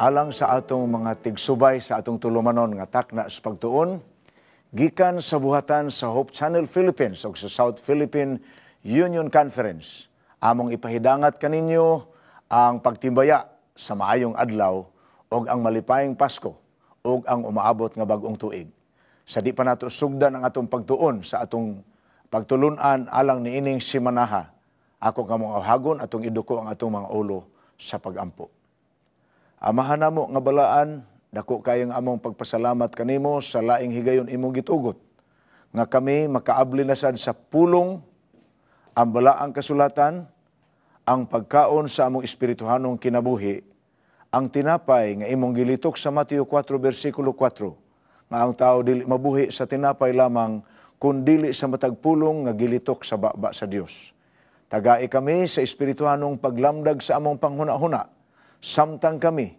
alang sa atong mga tigsubay sa atong tulumanon nga takna sa pagtuon gikan sa buhatan sa Hope Channel Philippines ug sa South Philippine Union Conference among ipahidangat kaninyo ang pagtimbaya sa maayong adlaw ug ang malipayong Pasko ug ang umaabot nga bag-ong tuig sa di pa nato sugdan ang atong pagtuon sa atong pagtulunan alang ni niining simanaha ako kamong hagon atong iduko ang atong mga ulo sa pagampo Amahan namo nga balaan, dako kayang among pagpasalamat kanimo sa laing higayon imong gitugot nga kami makaabli na sad sa pulong ang balaang kasulatan, ang pagkaon sa among espirituhanong kinabuhi, ang tinapay nga imong gilitok sa Mateo 4 bersikulo 4 nga ang tao dili mabuhi sa tinapay lamang kun dili sa matagpulong nga gilitok sa baba sa Dios. Tagai kami sa espirituhanong paglamdag sa among panghunahuna huna samtang kami,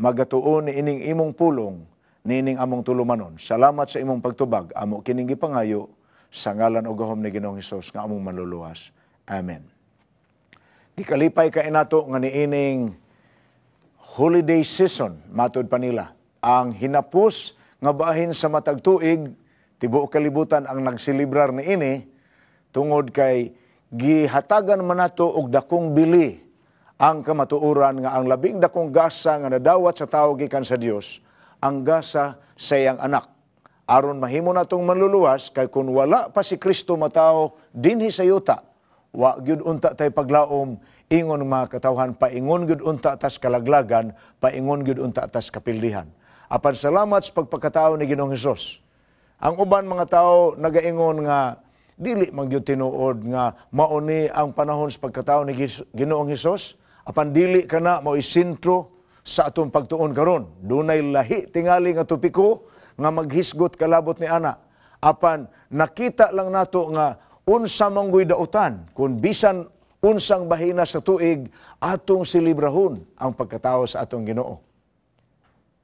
magatuon ni ining imong pulong, nining among tulumanon. Salamat sa imong pagtubag, amo kining gipangayo, sa ngalan o gahom ni Ginoong Hesus nga among manluluwas. Amen. Gikalipay ka inato nga ining holiday season, matud pa nila, ang hinapos nga bahin sa matag tuig tibuok kalibutan ang nagsilibrar ni ini tungod kay gihatagan man nato og dakong bili ang kamatuoran nga ang labing dakong gasa nga nadawat sa tao gikan sa Dios ang gasa sa iyang anak aron mahimo natong manluluwas kay kun wala pa si Kristo matawo dinhi sa yuta wa gyud unta tay paglaom ingon mga katawhan paingon gyud unta tas kalaglagan paingon gyud unta tas kapildihan apan salamat sa pagpakatao ni Ginoong Hesus ang uban mga tao nagaingon nga dili man gyud tinuod nga mauni ang panahon sa pagkatao ni Ginoong Hesus apan dili ka na mo isentro sa atong pagtuon karon dunay lahi tingali nga topiko nga maghisgot kalabot ni ana apan nakita lang nato nga unsa manggoy dautan kun bisan unsang bahina sa tuig atong silibrahon ang pagkatao sa atong Ginoo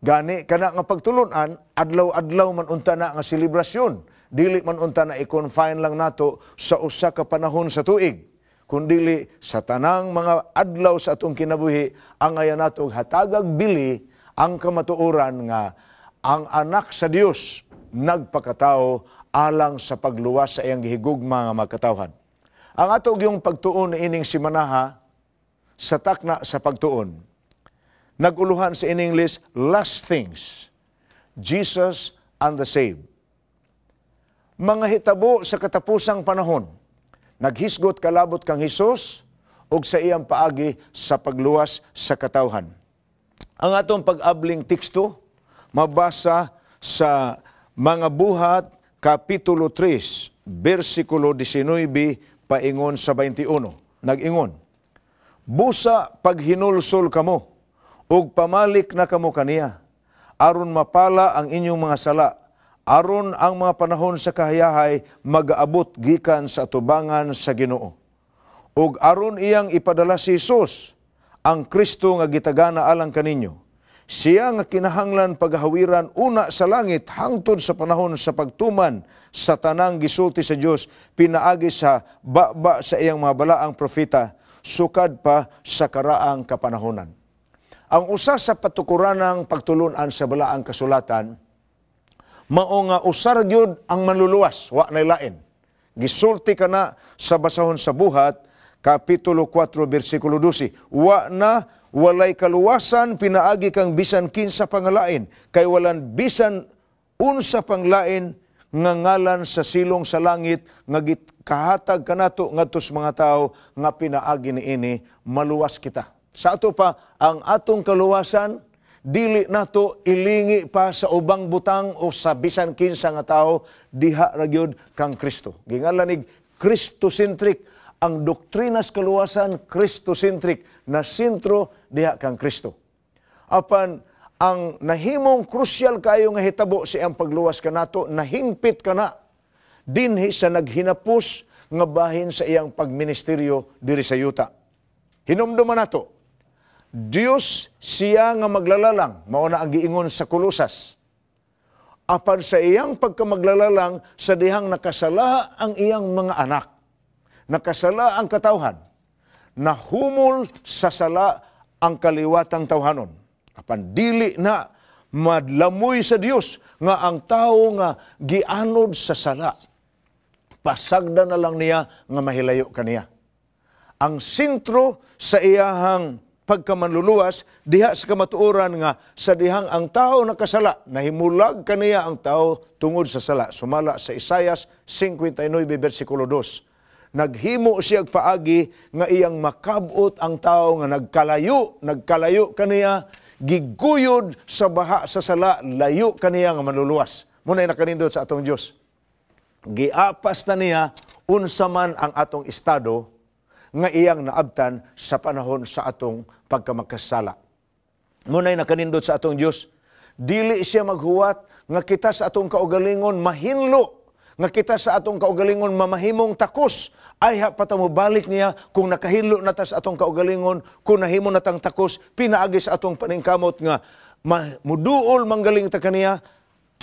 gani kana nga pagtulunan adlaw-adlaw man unta na nga selebrasyon dili man unta na i-confine lang nato sa usa ka panahon sa tuig kundili sa tanang mga adlaw sa atong kinabuhi ang ayan natong hatagag bili ang kamatuoran nga ang anak sa Dios nagpakatao alang sa pagluwas sa iyang gihigugma nga makatawhan. Ang atog yung pagtuon ining simanaha sa takna sa pagtuon. Naguluhan sa in English last things. Jesus and the saved. Mga hitabo sa katapusang panahon Naghisgot kalabot kang Hesus og sa iyang paagi sa pagluwas sa katawhan. Ang atong pag-abling teksto mabasa sa mga buhat Kapitulo 3, bersikulo 19, paingon sa 21. Nag-ingon, Busa paghinulsol kamo, ug pamalik na kamo kaniya, aron mapala ang inyong mga sala, aron ang mga panahon sa kahayahay mag abot gikan sa atubangan sa Ginoo. Ug aron iyang ipadala si Hesus ang Kristo nga gitagana alang kaninyo. Siya nga kinahanglan paghawiran una sa langit hangtod sa panahon sa pagtuman sa tanang gisulti sa Dios pinaagi sa baba sa iyang mga balaang propeta sukad pa sa karaang kapanahonan. Ang usa sa patukuranang pagtulunan sa balaang kasulatan – mao nga usar gyud ang manluluwas wa nay lain gisulti kana sa basahon sa buhat kapitulo 4 bersikulo 12 wa na walay kaluwasan pinaagi kang bisan kinsa pangalain kay walan bisan unsa panglain nga ngalan sa silong sa langit nga kahatag kanato ngadto sa mga tao nga pinaagi niini maluwas kita sa ato pa ang atong kaluwasan dili nato ilingi pa sa ubang butang o sa bisan kinsa nga tao diha ra gyud kang Kristo. Gingalan ni Kristocentric ang doktrina sa kaluwasan Kristocentric na sentro diha kang Kristo. Apan ang nahimong crucial kayo nga hitabo sa ang pagluwas kanato nahingpit kana dinhi sa naghinapos nga bahin sa iyang pagministeryo diri sa yuta. Hinumduman nato Dios siya nga maglalalang, mao na ang giingon sa kulusas. Apan sa iyang pagkamaglalalang, sa dihang nakasala ang iyang mga anak, nakasala ang katawhan, nahumul sa sala ang kaliwatang tawhanon. Apan dili na madlamoy sa Dios nga ang tao nga gianod sa sala. Pasagda na lang niya nga mahilayo kaniya. Ang sentro sa iyahang pagkamanluluwas diha sa kamatuoran nga sa dihang ang tao nakasala nahimulag kaniya ang tao tungod sa sala sumala sa Isayas 59 bersikulo 2 naghimo siya paagi nga iyang makabot ang tao nga nagkalayo nagkalayo kaniya giguyod sa baha sa sala layo kaniya nga manluluwas muna na kanindot sa atong Dios giapas na niya unsa man ang atong estado nga iyang naabtan sa panahon sa atong pagkamakasala. Ngunay nakanindot sa atong Dios, dili siya maghuwat nga kita sa atong kaugalingon mahinlo nga kita sa atong kaugalingon mamahimong takos ay patamo balik niya kung nakahilo na ta sa atong kaugalingon kung nahimo na tang takos pinaagi sa atong paningkamot nga muduol manggaling ta kaniya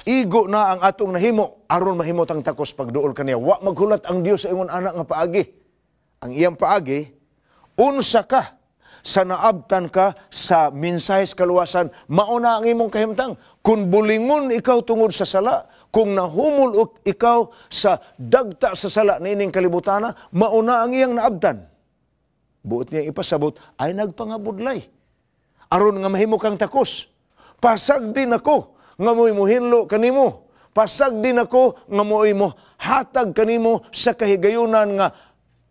igo na ang atong nahimo aron mahimo tang takos pagduol kaniya wa maghulat ang Dios sa ingon anak nga paagi ang iyang paagi, unsa ka sa naabtan ka sa mensahe kaluwasan, mauna ang imong kahimtang. Kung bulingon ikaw tungod sa sala, kung nahumul ikaw sa dagta sa sala na ining kalibutana, mauna ang iyang naabtan. Buot niya ipasabot, ay nagpangabudlay. Aron nga mahimo kang takos. Pasag din ako, nga mo'y muhinlo kanimo. Pasag din ako, nga mo'y mo hatag kanimo sa kahigayunan nga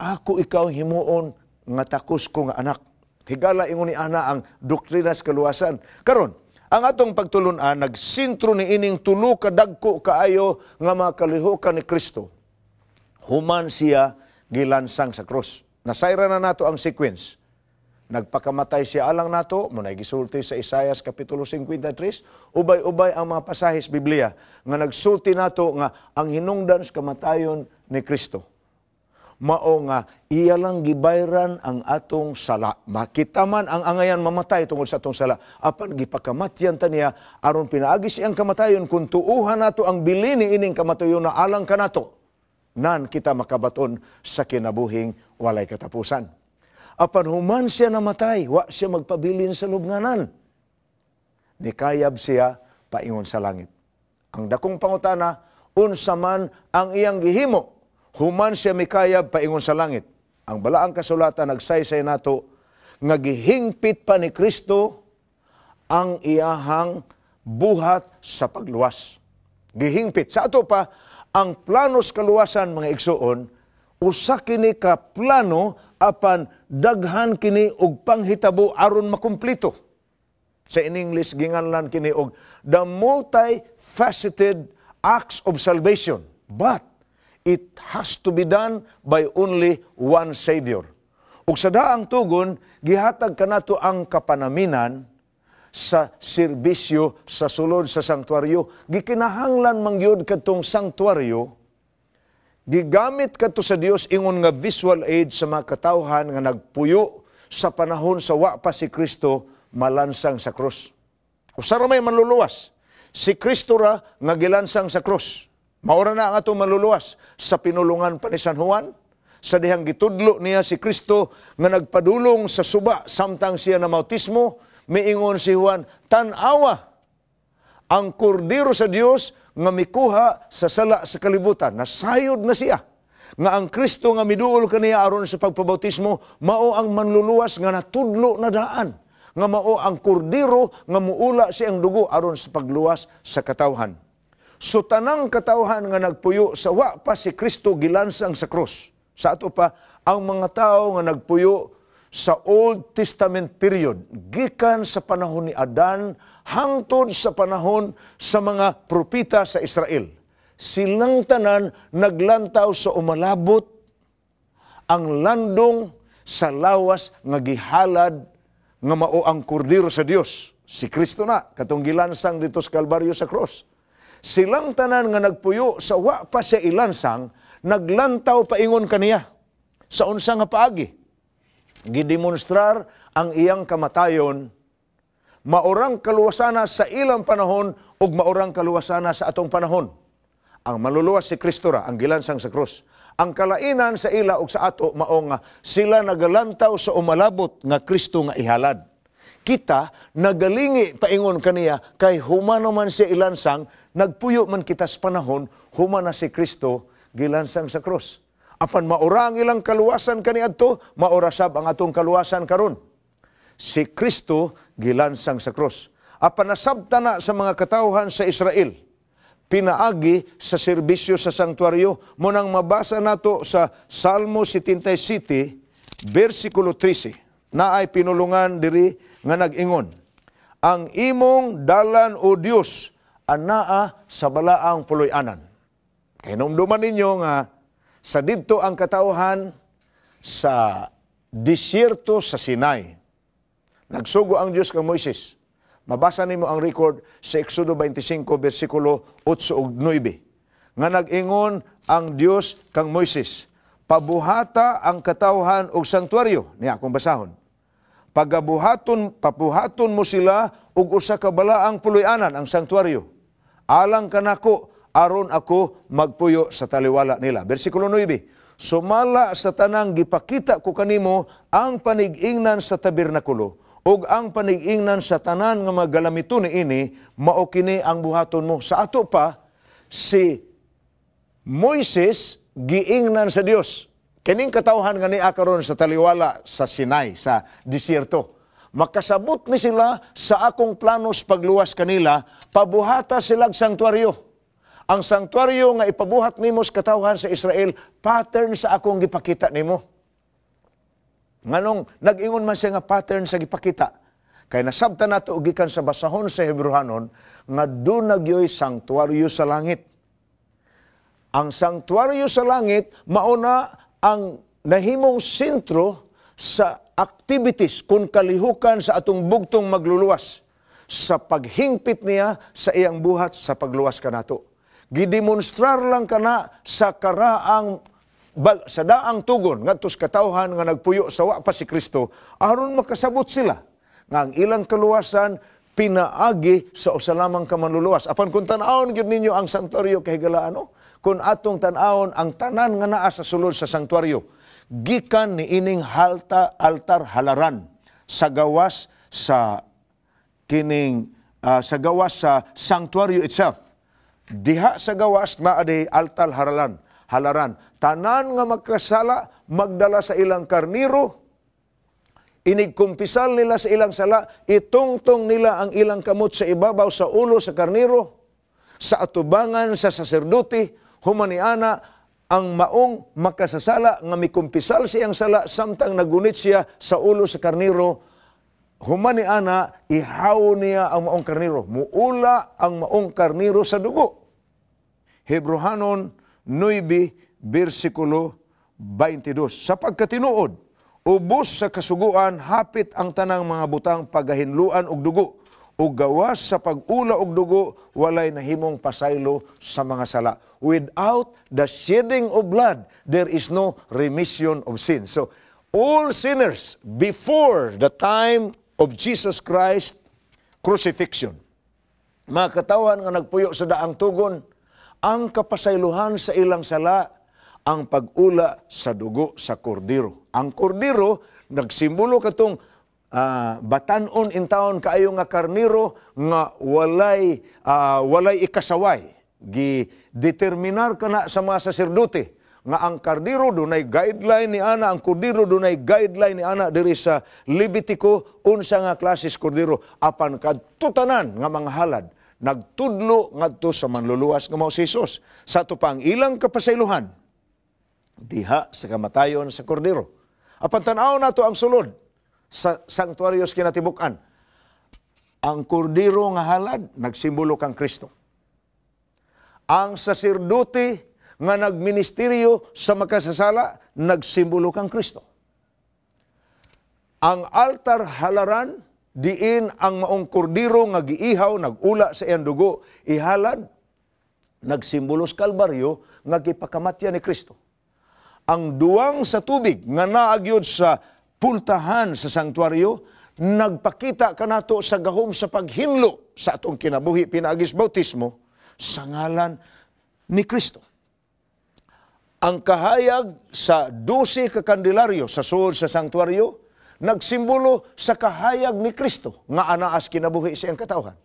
ako ikaw himuon nga takos ko nga anak. Higala ingon ni ana ang doktrina sa kaluwasan. Karon, ang atong pagtulunan nagsintro ni ining tulo ka dagko kaayo nga makalihokan ni Kristo. Human siya gilansang sa krus. Nasayra na nato ang sequence. Nagpakamatay siya alang nato, munay gisulti sa Isaiah Kapitulo 53, ubay-ubay ang mga pasahis Biblia, nga nagsulti nato nga ang hinungdan sa kamatayon ni Kristo mao nga iya lang gibayran ang atong sala. Makita man ang angayan mamatay tungod sa atong sala. Apan gipakamatyan ta niya aron pinaagi ang kamatayon kung tuuhan nato ang bilini ining kamatayon na alang kanato. Nan kita makabaton sa kinabuhing walay katapusan. Apan human siya namatay, wa siya magpabilin sa lubnganan. Nikayab siya paingon sa langit. Ang dakong pangutana, unsa man ang iyang gihimo human siya mikayab paingon sa langit. Ang balaang kasulatan nagsaysay nato nga gihingpit pa ni Kristo ang iyahang buhat sa pagluwas. Gihingpit sa ato pa ang planos kaluwasan mga igsuon usa kini ka plano apan daghan kini og panghitabo aron makumpleto. Sa in English ginganlan kini og the multifaceted acts of salvation. But It has to be done by only one Savior. Ug sa daang tugon, gihatag kanato ang kapanaminan sa serbisyo sa sulod sa sangtuaryo. Gikinahanglan mangyod kadtong sangtuaryo, gigamit kadto sa Dios ingon nga visual aid sa mga katawhan nga nagpuyo sa panahon sa wa pa si Kristo malansang sa krus. Usa ra may manluluwas. Si Kristo ra nga gilansang sa krus. Maura na ang ato maluluwas sa pinulungan pa ni San Juan, sa dihang gitudlo niya si Kristo nga nagpadulong sa suba samtang siya na mautismo, miingon si Juan, tanawa ang kordero sa Dios nga mikuha sa sala sa kalibutan. Nasayod na siya nga ang Kristo nga miduol kaniya aron sa pagpabautismo mao ang manluluwas nga natudlo na daan nga mao ang kordero nga muula siyang dugo aron sa pagluwas sa katawhan. So tanang katauhan nga nagpuyo sa wa pa si Kristo gilansang sa cross. Sa ato pa, ang mga tao nga nagpuyo sa Old Testament period, gikan sa panahon ni Adan, hangtod sa panahon sa mga propita sa Israel. Silang tanan naglantaw sa umalabot ang landong sa lawas nga gihalad nga mao ang kordero sa Dios. Si Kristo na, katong gilansang dito sa Kalbaryo sa cross silang tanan nga nagpuyo sa wa pa sa ilansang, naglantaw paingon kaniya sa unsa nga paagi. Gidemonstrar ang iyang kamatayon maurang kaluwasana sa ilang panahon ug maurang kaluwasana sa atong panahon. Ang maluluwas si Kristo ra ang gilansang sa krus. Ang kalainan sa ila ug sa ato mao nga sila nagalantaw sa umalabot nga Kristo nga ihalad. Kita nagalingi paingon kaniya kay humano man si ilansang Nagpuyo man kita sa panahon, humana si Kristo, gilansang sa cross. Apan maura ang ilang kaluwasan kaniadto, maorasab ang atong kaluwasan karon. Si Kristo gilansang sa cross. Apan nasabta na sa mga katawhan sa Israel, pinaagi sa serbisyo sa sanktuaryo. Munang mabasa nato sa Salmo 77, versikulo 13, na ay pinulungan diri nga nag-ingon ang imong dalan o Dios anaa sa balaang puloyanan. anan Kaya numduman ninyo nga sa didto ang katauhan sa disyerto sa Sinai. Nagsugo ang Diyos kang Moises. Mabasa nimo ang record sa Exodo 25 bersikulo 8 ug 9 nga nag-ingon ang Dios kang Moises, pabuhata ang katauhan og santuaryo niya akong basahon. Pagabuhaton papuhaton mo sila og usa ka balaang puloyanan ang santuaryo alang kanako aron ako magpuyo sa taliwala nila. Bersikulo 9, Sumala sa tanang gipakita ko kanimo ang panig-ingnan sa tabernakulo ug ang panig-ingnan sa tanan nga magalamitu ni ini mao kini ang buhaton mo. Sa ato pa si Moises giingnan sa Dios. Kining katawhan nga ni akaron sa taliwala sa Sinai sa disyerto makasabot ni sila sa akong planos pagluwas kanila, pabuhata silag sangtuaryo. Ang sangtuaryo nga ipabuhat nimo sa katawhan sa Israel, pattern sa akong gipakita nimo. Nganong nag-ingon man siya nga pattern sa gipakita, kay nasabta nato gikan sa basahon sa Hebrehanon nga do nagyoy sangtuaryo sa langit. Ang sangtuaryo sa langit mauna ang nahimong sentro sa activities kung kalihukan sa atong bugtong magluluwas sa paghingpit niya sa iyang buhat sa pagluwas kanato. Gidemonstrar lang kana sa karaang bag, sa daang tugon ngadto sa katawhan nga nagpuyo sa wa pa si Kristo aron makasabot sila nga ang ilang kaluwasan pinaagi sa ka manluluwas. Apan kung tan-aon gyud ninyo ang santuario kay gala ano? Oh, kung atong tan-aon ang tanan nga naa sa sulod sa santuario, gikan ni ining halta altar halaran sa gawas sa kining uh, sa gawas sa sanctuary itself diha sa gawas na adi altar halaran halaran tanan nga magkasala magdala sa ilang karniro inigkumpisal nila sa ilang sala itungtong nila ang ilang kamot sa ibabaw sa ulo sa karniro sa atubangan sa saserdote humaniana ang maong makasasala nga mikumpisal siyang sala samtang nagunit siya sa ulo sa karniro human ni ana ihaw niya ang maong karniro muula ang maong karniro sa dugo Hebrehanon 9 bersikulo 22 sa pagkatinuod ubos sa kasuguan hapit ang tanang mga butang pagahinluan og dugo o gawas sa pag-ula og dugo walay nahimong pasaylo sa mga sala without the shedding of blood there is no remission of sin so all sinners before the time of Jesus Christ crucifixion mga katawan nga nagpuyo sa daang tugon ang kapasaylohan sa ilang sala ang pag-ula sa dugo sa kordero ang kordero nagsimbolo katong uh, batanon in town kaayo nga karniro nga walay uh, walay ikasaway gi determinar kana sa mga saserdote nga ang kardiro dunay guideline ni ana ang kudiro dunay guideline ni ana diri sa Levitico unsa nga klase kordiro apan kadtutanan nga mga halad nagtudlo ngadto sa manluluwas nga mao si Hesus sa tupang ilang kapasayluhan diha sa kamatayon sa kordiro apan tan-aw nato ang sulod sa sanktuaryo sa kinatibukan. Ang kordiro nga halad, nagsimbolo kang Kristo. Ang sasirduti nga nagministeryo sa makasasala, nagsimbolo kang Kristo. Ang altar halaran, diin ang maong kordiro nga giihaw, nagula sa iyang dugo, ihalad, nagsimbolo sa kalbaryo, nga gipakamatya ni Kristo. Ang duwang sa tubig nga naagyod sa pultahan sa sangtuaryo, nagpakita kanato sa gahom sa paghinlo sa atong kinabuhi pinagis bautismo sa ngalan ni Kristo. Ang kahayag sa 12 ka kakandelaryo sa suod sa sangtuaryo nagsimbolo sa kahayag ni Kristo nga anaas kinabuhi sa iyang katawhan.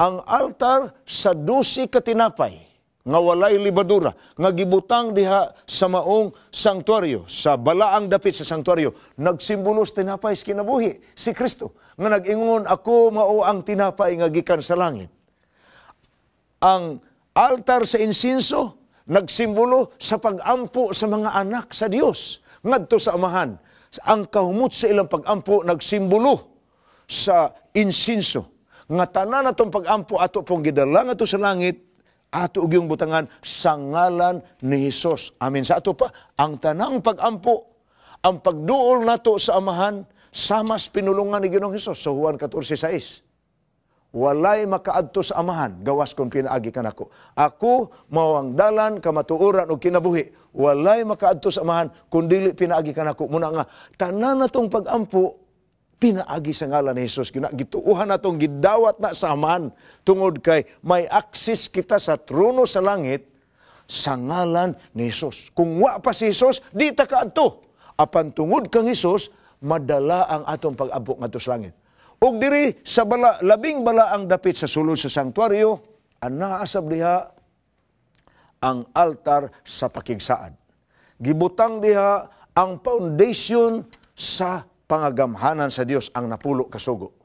Ang altar sa 12 ka tinapay nga walay libadura, nga gibutang diha sa maong sanktuaryo, sa balaang dapit sa sanktuaryo, nagsimbolos tinapay sa kinabuhi si Kristo, nga nagingon ako mao ang tinapay nga gikan sa langit. Ang altar sa insinso, nagsimbolo sa pagampo sa mga anak sa Dios ngadto sa amahan. Ang kahumot sa ilang pagampo nagsimbolo sa insinso. Nga tanan atong pagampo ato pong gidala nga sa langit ato og butangan sa ngalan ni Hesus. Amin sa ato pa ang tanang pagampo ang pagduol nato sa amahan samas pinulungan ni Ginoong Hesus so, Juan 14:6. Walay makaadto sa amahan gawas kon pinaagi kanako. Ako mawang dalan kamatuoran og kinabuhi. Walay makaadto sa amahan kun dili pinaagi kanako. Muna nga tanan natong pagampo pinaagi sa ngalan ni Jesus gina gituuhan natong gidawat na sa aman tungod kay may access kita sa trono sa langit sa ngalan ni Jesus. Kung wa pa si Jesus, di ta kaadto. Apan tungod kang Jesus, madala ang atong pag-abot ngadto sa langit. Ug diri sa bala, labing bala ang dapit sa sulod sa sanktuaryo, ang naasab diha ang altar sa pakigsaad. Gibutang diha ang foundation sa pangagamhanan sa Dios ang napulo kasugo.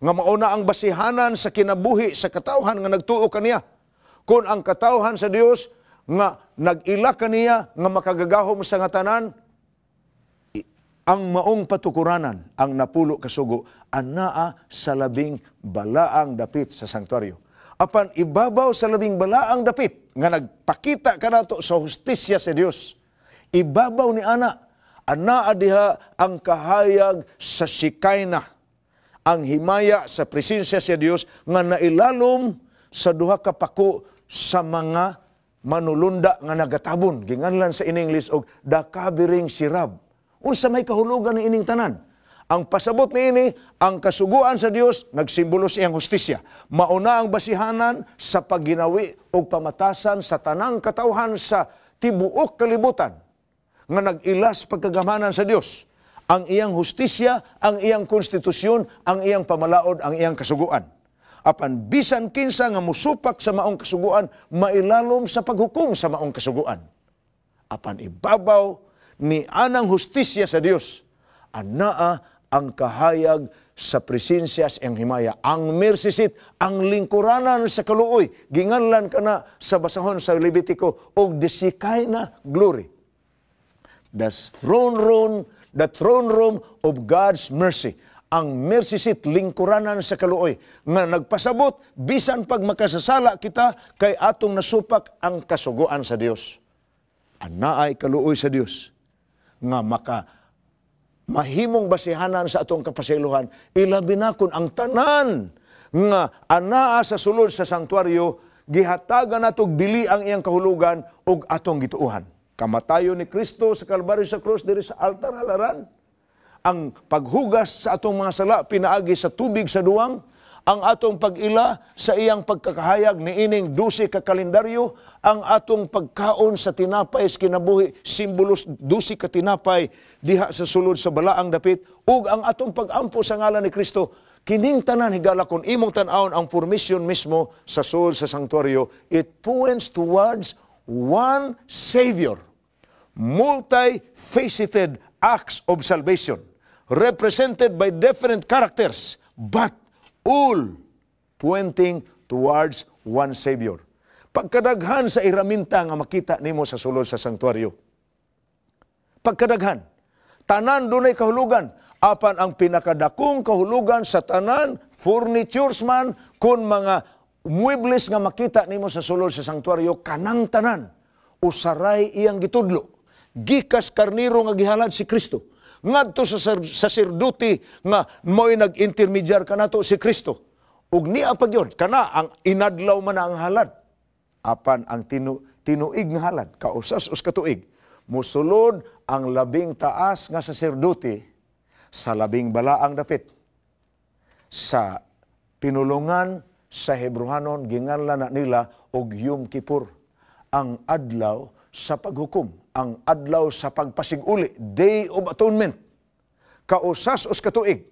Nga mauna ang basihanan sa kinabuhi sa katawhan nga nagtuo kaniya. Kung ang katawhan sa Dios nga nagila kaniya nga makagagahom sa ngatanan, ang maong patukuranan ang napulo kasugo anaa sa labing balaang dapit sa sanktuaryo. Apan ibabaw sa labing balaang dapit nga nagpakita kanato sa hustisya sa Dios. Ibabaw ni ana Anaa diha ang kahayag sa sikayna, ang himaya sa presensya sa Dios nga nailalom sa duha ka pako sa mga manulunda nga nagatabon. Ginganlan sa ining list og the covering sirab. Unsa may kahulugan ni ining tanan? Ang pasabot ni ini, ang kasuguan sa Dios nagsimbolo iyang hustisya. Mauna ang basihanan sa pagginawi o pamatasan sa tanang katawhan sa tibuok kalibutan nga nag-ilas pagkagamanan sa Dios ang iyang hustisya, ang iyang konstitusyon, ang iyang pamalaod, ang iyang kasuguan. Apan bisan kinsa nga musupak sa maong kasuguan, mailalom sa paghukom sa maong kasuguan. Apan ibabaw ni anang hustisya sa Dios, anaa ang kahayag sa presensya sa iyang himaya. Ang mercy seat, ang lingkuranan sa kaluoy, ginganlan kana sa basahon sa Levitico, og desikay na glory the throne room, the throne room of God's mercy. Ang mercy seat, lingkuranan sa kaluoy, nga nagpasabot, bisan pag makasasala kita, kay atong nasupak ang kasuguan sa Dios. Anaay kaluoy sa Dios, nga maka mahimong basihanan sa atong kapasiluhan, ilabi na kun ang tanan nga anaa sa sulod sa santuaryo, gihatagan natog dili ang iyang kahulugan ug atong gituuhan kamatayon ni Kristo sa Kalbaryo sa krus diri sa altar halaran. Ang paghugas sa atong mga sala pinaagi sa tubig sa duwang, ang atong pagila sa iyang pagkakahayag ni ining 12 ka kalendaryo, ang atong pagkaon sa tinapay sa kinabuhi, simbolos 12 ka tinapay diha sa sulod sa balaang dapit, ug ang atong pagampo sa ngalan ni Kristo, kining tanan higala kon imong tan-awon ang permission mismo sa sulod sa sanktuaryo, it points towards one Savior multi-faceted acts of salvation, represented by different characters, but all pointing towards one Savior. Pagkadaghan sa iraminta nga makita nimo sa sulod sa sanktuaryo. Pagkadaghan, tanan dunay kahulugan, apan ang pinakadakong kahulugan sa tanan, furnitures man, kung mga muebles nga makita nimo sa sulod sa sanktuaryo, kanang tanan, usaray iyang gitudlo gikas karniro nga gihalad si Kristo. Ngadto sa saserdote nga mo'y nag-intermediar kanato si Kristo. Ug niya pagyon kana ang inadlaw man ang halad. Apan ang tinu tinuig nga halad kausas us katuig. Musulod ang labing taas nga saserdote sa labing balaang dapit sa pinulungan sa Hebruhanon ginganla na nila og Yom Kippur ang adlaw sa paghukom ang adlaw sa pagpasiguli, Day of Atonement. Kausas os katuig,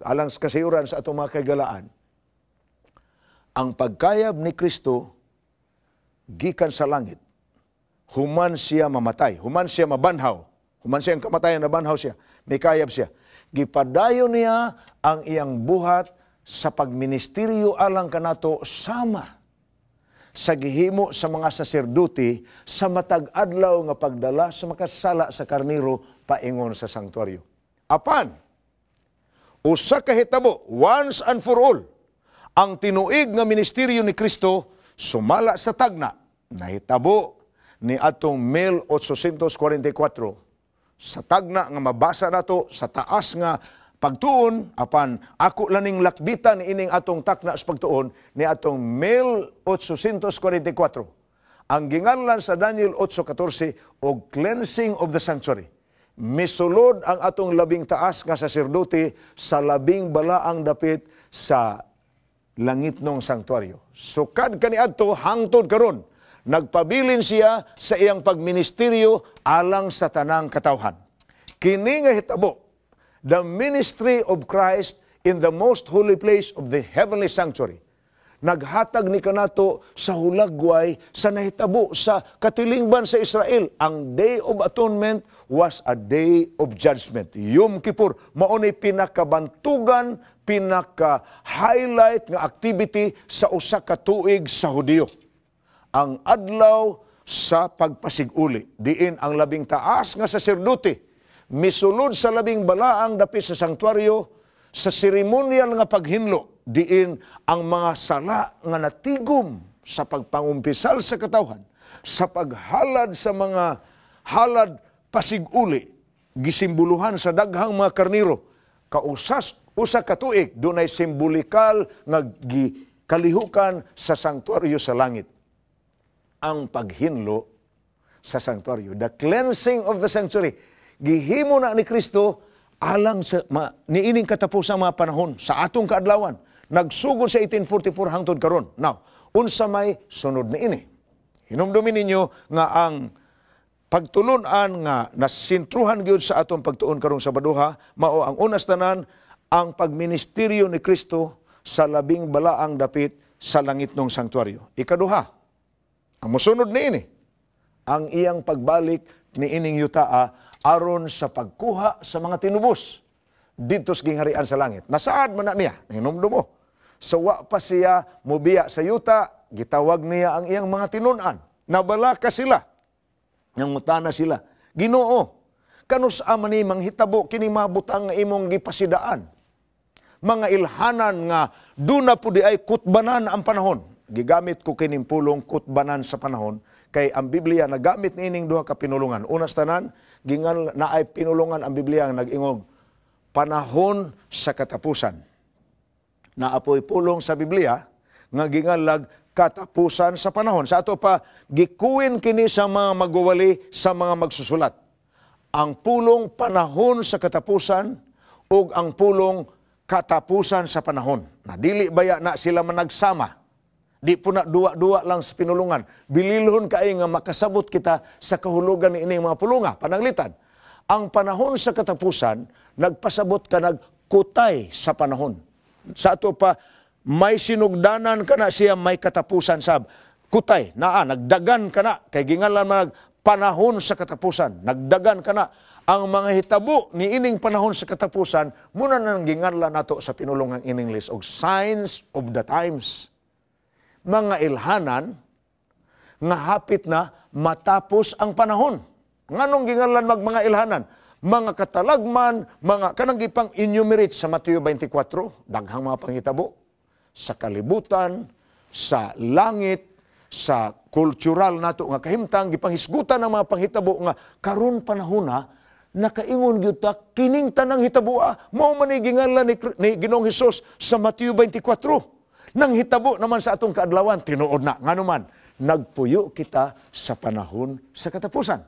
alang sa kasayuran sa atong mga kagalaan, ang pagkayab ni Kristo gikan sa langit, human siya mamatay, human siya mabanhaw, human siya ang kamatayan, na banhaw siya, may kayab siya. Gipadayo niya ang iyang buhat sa pagministeryo alang kanato sama sa gihimo sa mga saserdote sa matag adlaw nga pagdala sa makasala sa karniro paingon sa sanktuaryo. Apan, usa ka hitabo once and for all ang tinuig nga ministeryo ni Kristo sumala sa tagna nahitabo ni atong 1844 sa tagna nga mabasa nato sa taas nga pagtuon apan ako laning lakbitan ining atong takna sa pagtuon ni atong 1844 ang ginganlan sa Daniel 8:14 og cleansing of the sanctuary misulod ang atong labing taas nga saserdote sa labing balaang dapit sa langit nung sanktuaryo. Sukad so, adto hangtod karon nagpabilin siya sa iyang pagministeryo alang sa tanang katawhan. Kini nga hitabo the ministry of Christ in the most holy place of the heavenly sanctuary. Naghatag ni kanato sa hulagway sa nahitabo sa katilingban sa Israel. Ang Day of Atonement was a day of judgment. Yom Kippur, maunay pinakabantugan, pinaka-highlight nga activity sa usa ka tuig sa Hudiyo. Ang adlaw sa pagpasiguli. Diin ang labing taas nga sa saserdote misulod sa labing balaang dapit sa sangtuaryo sa seremonyal nga paghinlo diin ang mga sala nga natigom sa pagpangumpisal sa katawhan sa paghalad sa mga halad pasiguli gisimbuluhan sa daghang mga karniro kausas usa ka tuig dunay simbolikal nga gikalihukan sa sangtuaryo sa langit ang paghinlo sa sanctuary, the cleansing of the sanctuary gihimo na ni Kristo alang sa ma, niining katapusang mga panahon sa atong kaadlawan nagsugod sa 1844 hangtod karon now unsa may sunod ni ini hinumdumin ninyo nga ang pagtulunan nga nasintruhan gyud sa atong pagtuon karong sabaduha mao ang unas tanan ang pagministeryo ni Kristo sa labing balaang dapit sa langit ng sanktuaryo. Ikaduha, ang musunod ni ini, ang iyang pagbalik ni ining yutaa aron sa pagkuha sa mga tinubos dito sa gingharian sa langit. Nasaad man na niya, hinumdo mo. So wa pa siya mubiya sa yuta, gitawag niya ang iyang mga tinunan. Nabalaka sila. Nangutana sila. Ginoo, kanus ama ni manghitabo kini mabutang nga imong gipasidaan. Mga ilhanan nga duna pudi ay kutbanan ang panahon. Gigamit ko kining pulong kutbanan sa panahon kay ang Biblia nagamit niining duha ka pinulungan. Una tanan, gingan na ay pinulungan ang Biblia ang nagingog panahon sa katapusan. Na apoy pulong sa Biblia nga gingalag katapusan sa panahon. Sa ato pa gikuin kini sa mga magwawali sa mga magsusulat. Ang pulong panahon sa katapusan ug ang pulong katapusan sa panahon. Na dili baya na sila managsama Di po na duwa-duwa lang sa pinulungan. Bililhon kay nga makasabot kita sa kahulugan ni ining mga pulunga. Pananglitan, ang panahon sa katapusan, nagpasabot ka nagkutay sa panahon. Sa ato pa, may sinugdanan ka na siya may katapusan sab. Kutay, naa, nagdagan ka na. Kay gingalan mag panahon sa katapusan, nagdagan ka na. Ang mga hitabo ni ining panahon sa katapusan, muna nang ginganlan nato sa pinulungang ining list og signs of the times mga ilhanan nga hapit na matapos ang panahon. Nganong gingalan mag mga ilhanan? Mga katalagman, mga kanang gipang enumerate sa Mateo 24, daghang mga panghitabo sa kalibutan, sa langit, sa cultural nato nga kahimtang gipanghisgutan ng mga panghitabo nga karon panahona nakaingon gyud ta kining tanang hitabua mao man ni ginganlan ni, ni Ginoong Hesus sa Mateo 24 nang hitabo naman sa atong kaadlawan, tinuod na. Nga naman, nagpuyo kita sa panahon sa katapusan.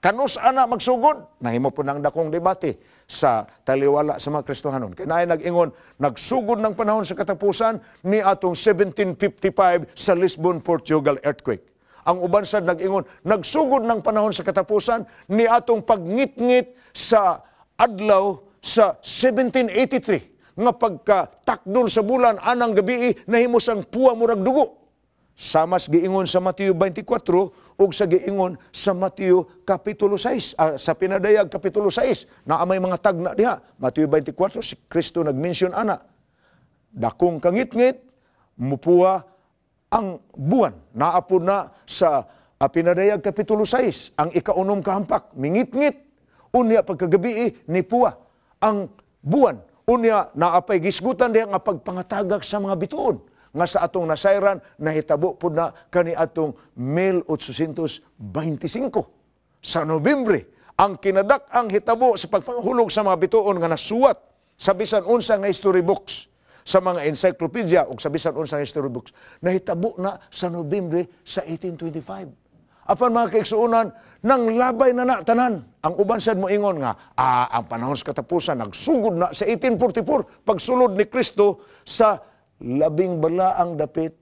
Kanus ana magsugod, nahimo po ng dakong debate sa taliwala sa mga Kristohanon. Kaya naay nag-ingon, nagsugod ng panahon sa katapusan ni atong 1755 sa Lisbon, Portugal earthquake. Ang uban sad nag-ingon, nagsugod ng panahon sa katapusan ni atong pagngit-ngit sa adlaw sa 1783 nga pagkatakdol sa bulan anang gabi eh, nahimo sang puwa murag dugo. Samas giingon sa Mateo 24 ug sa giingon sa Mateo kapitulo 6 uh, ah, sa pinadayag kapitulo 6 na amay mga tagna diha. Mateo 24 si Kristo nagmention ana. Dakong kangitngit mupuwa ang buwan. Naapod na sa uh, pinadayag kapitulo 6 ang ikaunom kahampak mingitngit unya pagkagabi eh, ni puwa ang buwan Unya, na apay gisgutan diya nga pagpangatagak sa mga bituon. Nga sa atong nasayran, nahitabo po na kani atong 1825. Sa Nobyembre, ang kinadak ang hitabo sa pagpanghulog sa mga bituon nga nasuwat sa bisan unsa nga history books sa mga encyclopedia o sa bisan unsa nga history books nahitabo na sa Nobyembre sa 1825 apan mga kaigsuunan, nang labay na na tanan. Ang uban sad mo ingon nga, ah, ang panahon sa katapusan, nagsugod na sa 1844, pagsulod ni Kristo sa labing ang dapit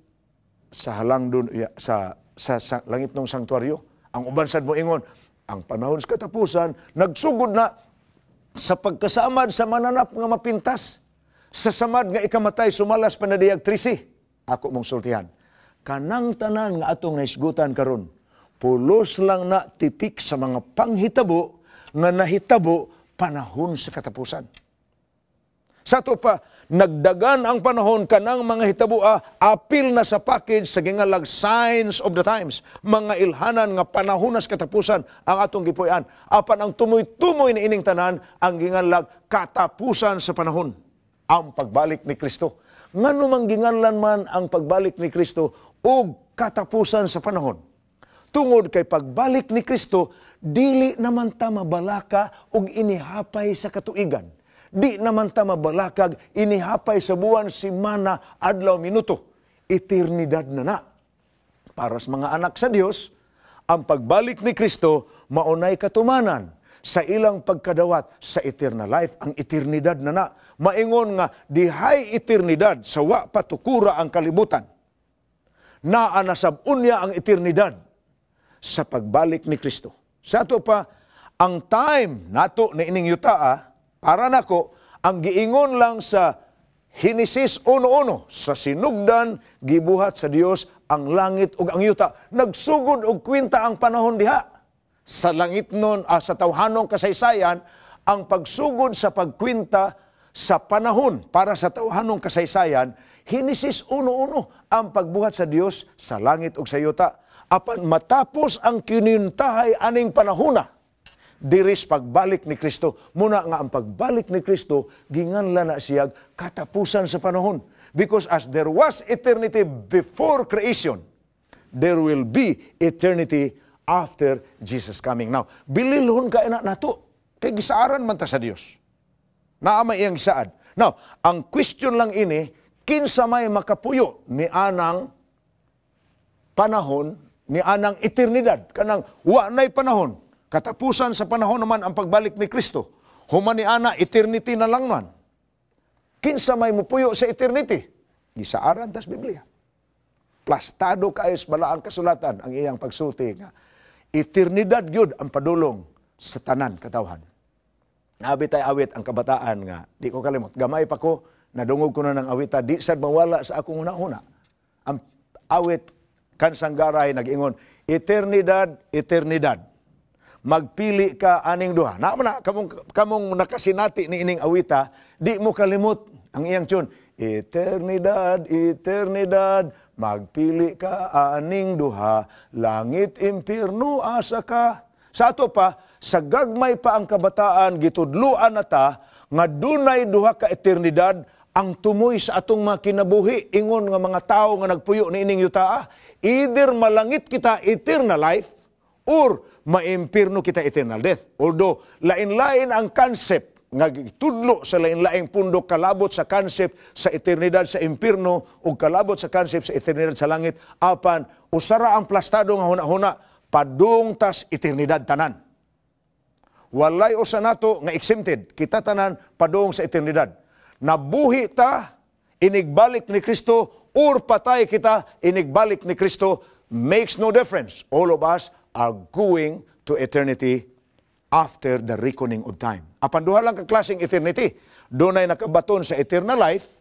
sa halangdon sa, sa, sa langit ng sanktuaryo. Ang uban sad mo ingon, ang panahon sa katapusan, nagsugod na sa pagkasamad sa mananap nga mapintas, sa samad nga ikamatay sumalas panadiyag trisi. Ako mong sultihan. Kanang tanan nga atong naisgutan karon pulos lang na tipik sa mga panghitabo nga nahitabo panahon sa katapusan. Sa ito pa, nagdagan ang panahon kanang mga hitabo ah, apil na sa package sa gingalag signs of the times. Mga ilhanan nga panahon sa katapusan ang atong gipuy-an. Apan ang tumoy-tumoy na ining tanan ang gingalag katapusan sa panahon. Ang pagbalik ni Kristo. Nga numang ginganlan man ang pagbalik ni Kristo o katapusan sa panahon Tungod kay pagbalik ni Kristo, dili naman ta mabalaka og inihapay sa katuigan. Di naman ta mabalakag inihapay sa buwan, simana, adlaw, minuto. Eternidad na na. Para sa mga anak sa Dios, ang pagbalik ni Kristo maunay katumanan sa ilang pagkadawat sa eternal life, ang eternidad na na. Maingon nga, dihay eternidad, wa patukura ang kalibutan. Naa nasab unya ang eternidad sa pagbalik ni Kristo. Sa ato pa, ang time nato na ining yutaa, para nako, ang giingon lang sa Hinisis 1.1, sa sinugdan, gibuhat sa Dios ang langit ug ang yuta. Nagsugod og kwinta ang panahon diha. Sa langit nun, ah, sa tawhanong kasaysayan, ang pagsugod sa pagkwinta sa panahon para sa tawhanong kasaysayan, Hinisis 1.1, ang pagbuhat sa Dios sa langit ug sa yuta apan matapos ang kinintahay aning panahuna, diris pagbalik ni Kristo. Muna nga ang pagbalik ni Kristo, ginganla na siyag katapusan sa panahon. Because as there was eternity before creation, there will be eternity after Jesus coming. Now, bililhon ka ina nato. Kay gisaaran man ta sa Dios. Naama iyang saad. Now, ang question lang ini, kinsa may makapuyo ni anang panahon ni anang eternidad kanang wa nay panahon katapusan sa panahon naman ang pagbalik ni Kristo human ni ana eternity na lang man kinsa may mupuyo sa eternity gisaaran tas Biblia plastado kaayo sa balaang kasulatan ang iyang pagsulti nga eternidad gyud ang padulong sa tanan katawhan Nabi tay awit ang kabataan nga, di ko kalimot, gamay pa ko, nadungog ko na ng awita, di sad mawala sa akong una-una. Ang awit kansang garay nagingon, eternidad, eternidad. Magpili ka aning duha. Na man kamong kamong nakasinati ni ining awita, di mo kalimot ang iyang tune. Eternidad, eternidad, magpili ka aning duha, langit impirno asa ka. Sa ato pa, sa gagmay pa ang kabataan gitudluan nata ta nga dunay duha ka eternidad ang tumoy sa atong mga kinabuhi, ingon nga mga tao nga nagpuyo ni ining yuta, either malangit kita eternal life, or maimpirno kita eternal death. Although, lain-lain ang concept nga tudlo sa lain-laing pundok kalabot sa concept sa eternidad sa impirno o kalabot sa concept sa eternidad sa langit apan usara ang plastado nga huna-huna padung tas eternidad tanan walay usa nato nga exempted kita tanan padung sa eternidad Nabuhi ta, inigbalik ni Kristo, or patay kita, inigbalik ni Kristo, makes no difference. All of us are going to eternity after the reckoning of time. Apan duha lang kaklaseng eternity. Doon ay nakabaton sa eternal life,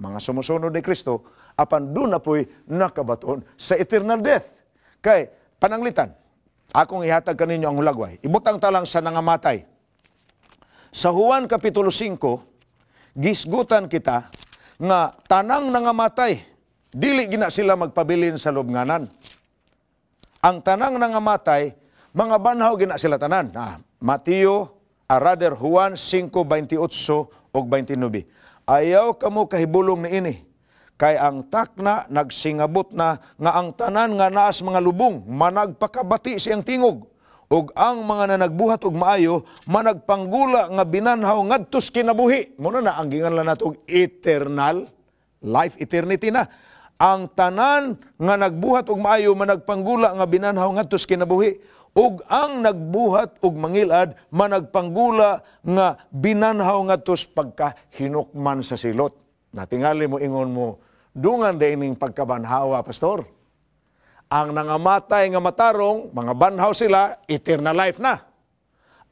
mga sumusunod ni Kristo, apan doon na po'y nakabaton sa eternal death. Kay, pananglitan, akong ihatag kaninyo ang hulagway. Ibutang talang sa nangamatay. Sa Juan Kapitulo 5, gisgutan kita nga tanang nangamatay dili gina sila magpabilin sa lubnganan. Ang tanang nangamatay mga banhaw gina sila tanan. Ah, Mateo Arader Juan 5:28 og 29. Ayaw kamo kahibulong ni ini kay ang takna nagsingabot na nga ang tanan nga naas mga lubong managpakabati siyang tingog ug ang mga nanagbuhat og maayo managpanggula nga binanhaw ngadtos kinabuhi muna na ang ginganlan nato eternal life eternity na ang tanan nga nagbuhat og maayo managpanggula nga binanhaw ngadtos kinabuhi ug ang nagbuhat og mangilad managpanggula nga binanhaw ngadtos pagka hinukman sa silot natingali mo ingon mo dungan dining pagkabanhawa pastor ang nangamatay nga matarong, mga banhaw sila, eternal life na.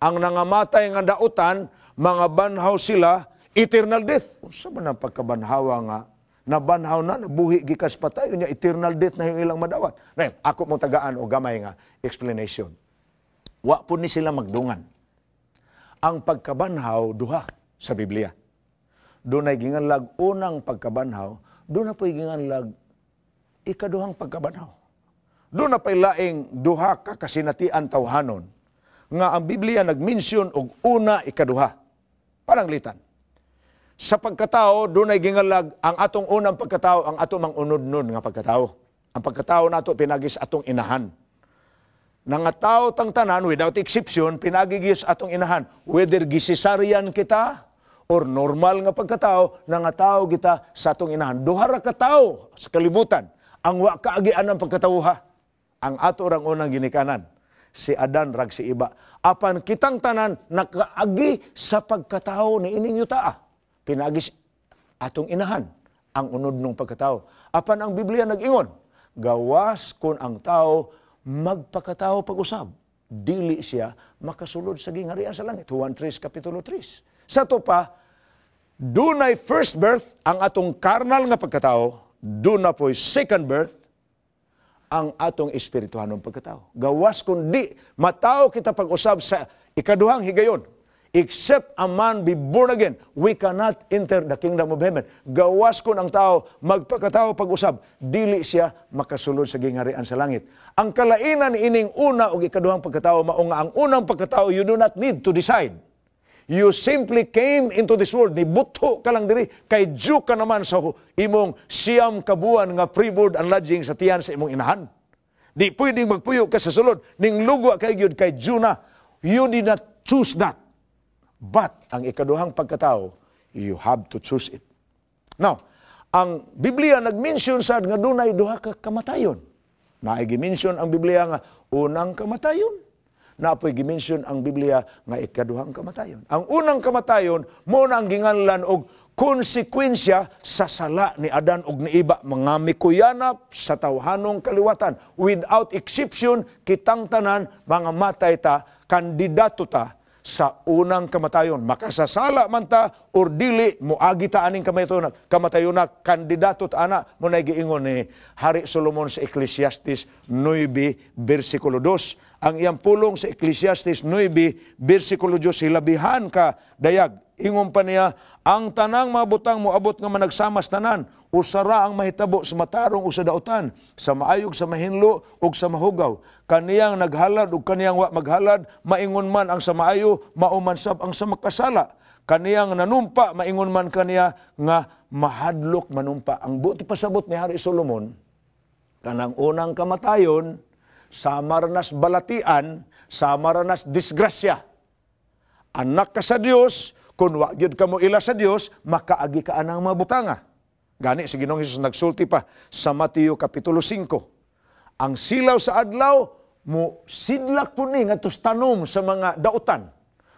Ang nangamatay nga dautan, mga banhaw sila, eternal death. Unsa ba ng pagkabanhawa nga na banhaw na nabuhi gikas tayo unya eternal death na yung ilang madawat. Nay, ako mo tagaan og gamay nga explanation. Wa pud ni sila magdungan. Ang pagkabanhaw duha sa Biblia. ay ginganlag unang pagkabanhaw, do na po'y ginganlag ikaduhang pagkabanhaw. Doon na pailaing duha ka kasinatian tawhanon nga ang Biblia nagmention og una ikaduha. Parang litan. Sa pagkatao, doon ay gingalag ang atong unang pagkatao, ang atong mang unod-nun nga pagkatao. Ang pagkatao nato pinagis atong inahan. Nangatao tang tanan, without exception, pinagigis atong inahan. Whether gisisarian kita, or normal nga pagkatao, nangatao kita sa atong inahan. Duhara ka tao sa kalibutan, ang wa kaagian ng pagkatauha ang ato rang unang ginikanan si Adan rag si iba apan kitang tanan nakaagi sa pagkatao ni ining yuta pinagis atong inahan ang unod ng pagkatao apan ang Biblia nag-ingon gawas kun ang tao magpakatao pag-usab dili siya makasulod sa gingharian sa langit 1 3 kapitulo 3 sa to pa dunay first birth ang atong carnal nga pagkatao duna po second birth ang atong espirituhanong pagkatao. Gawas kundi matao kita pag-usab sa ikaduhang higayon. Except a man be born again, we cannot enter the kingdom of heaven. Gawas kun ang tao, magpakatao pag-usab, dili siya makasulod sa gingarian sa langit. Ang kalainan ining una o ikaduhang pagkatao, mao nga ang unang pagkatao, you do not need to decide. You simply came into this world. Nibuto ka lang diri. Kay Diyo ka naman sa imong siyam kabuan nga freeboard and lodging sa tiyan sa imong inahan. Di pwedeng magpuyo ka sa sulod. Ning lugwa kay Diyo, kay Diyo na. You did not choose that. But, ang ikaduhang pagkatao, you have to choose it. Now, ang Biblia nagmention sa nga dunay duha ka kamatayon. Naigi mention ang Biblia nga unang kamatayon. Napoy gimension ang Biblia nga ikaduhang kamatayon. Ang unang kamatayon mo na ang ginganlan og konsekwensya sa sala ni Adan og ni Iba mga mikuyanap sa tawhanong kaliwatan without exception kitang tanan mga matay ta kandidato ta sa unang kamatayon makasasala man ta or dili mo agita aning kamatayon kamatayon na kandidato ta ana mo giingon ni Hari Solomon sa Ecclesiastes 9 bersikulo 2 ang iyang pulong sa Ecclesiastes 9, versikulo 10, hilabihan ka, dayag. Ingon pa niya, ang tanang mga butang mo abot nga managsamas tanan, usara ang mahitabo sa matarong o sa dautan, sa maayog sa mahinlo o sa mahugaw. Kaniyang naghalad o kaniyang wa maghalad, maingon man ang sa maayo, maumansab ang sa makasala. Kaniyang nanumpa, maingon man kaniya nga mahadlok manumpa. Ang buti pasabot ni Hari Solomon, kanang unang kamatayon, sa balatian, sa disgrasya. Anak ka sa Dios, kung wa gyud ka mo ila sa Dios, makaagi ka anang mabutanga. Gani si Ginoong Hesus nagsulti pa sa Mateo kapitulo 5. Ang silaw sa adlaw mo sidlak po ni ngadto tanom sa mga dautan.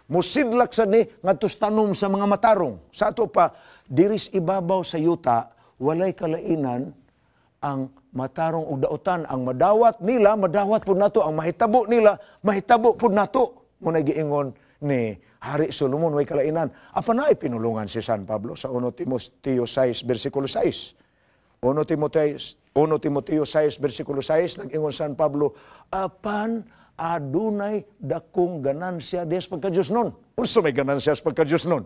Mo sidlak sa ni ngadto tanom sa mga matarong. Sa ato pa diris ibabaw sa yuta walay kalainan ang matarong og dautan ang madawat nila madawat pud nato ang mahitabo nila mahitabo pud nato mo giingon ni Hari Solomon way kalainan apa na ipinulungan si San Pablo sa 1 Timoteo 6 bersikulo 6 1 Timoteo 1 Timoteo 6 bersikulo 6 nag-ingon San Pablo apan adunay dakong ganansya des pagka Dios nun unsa may ganansya pagka Dios nun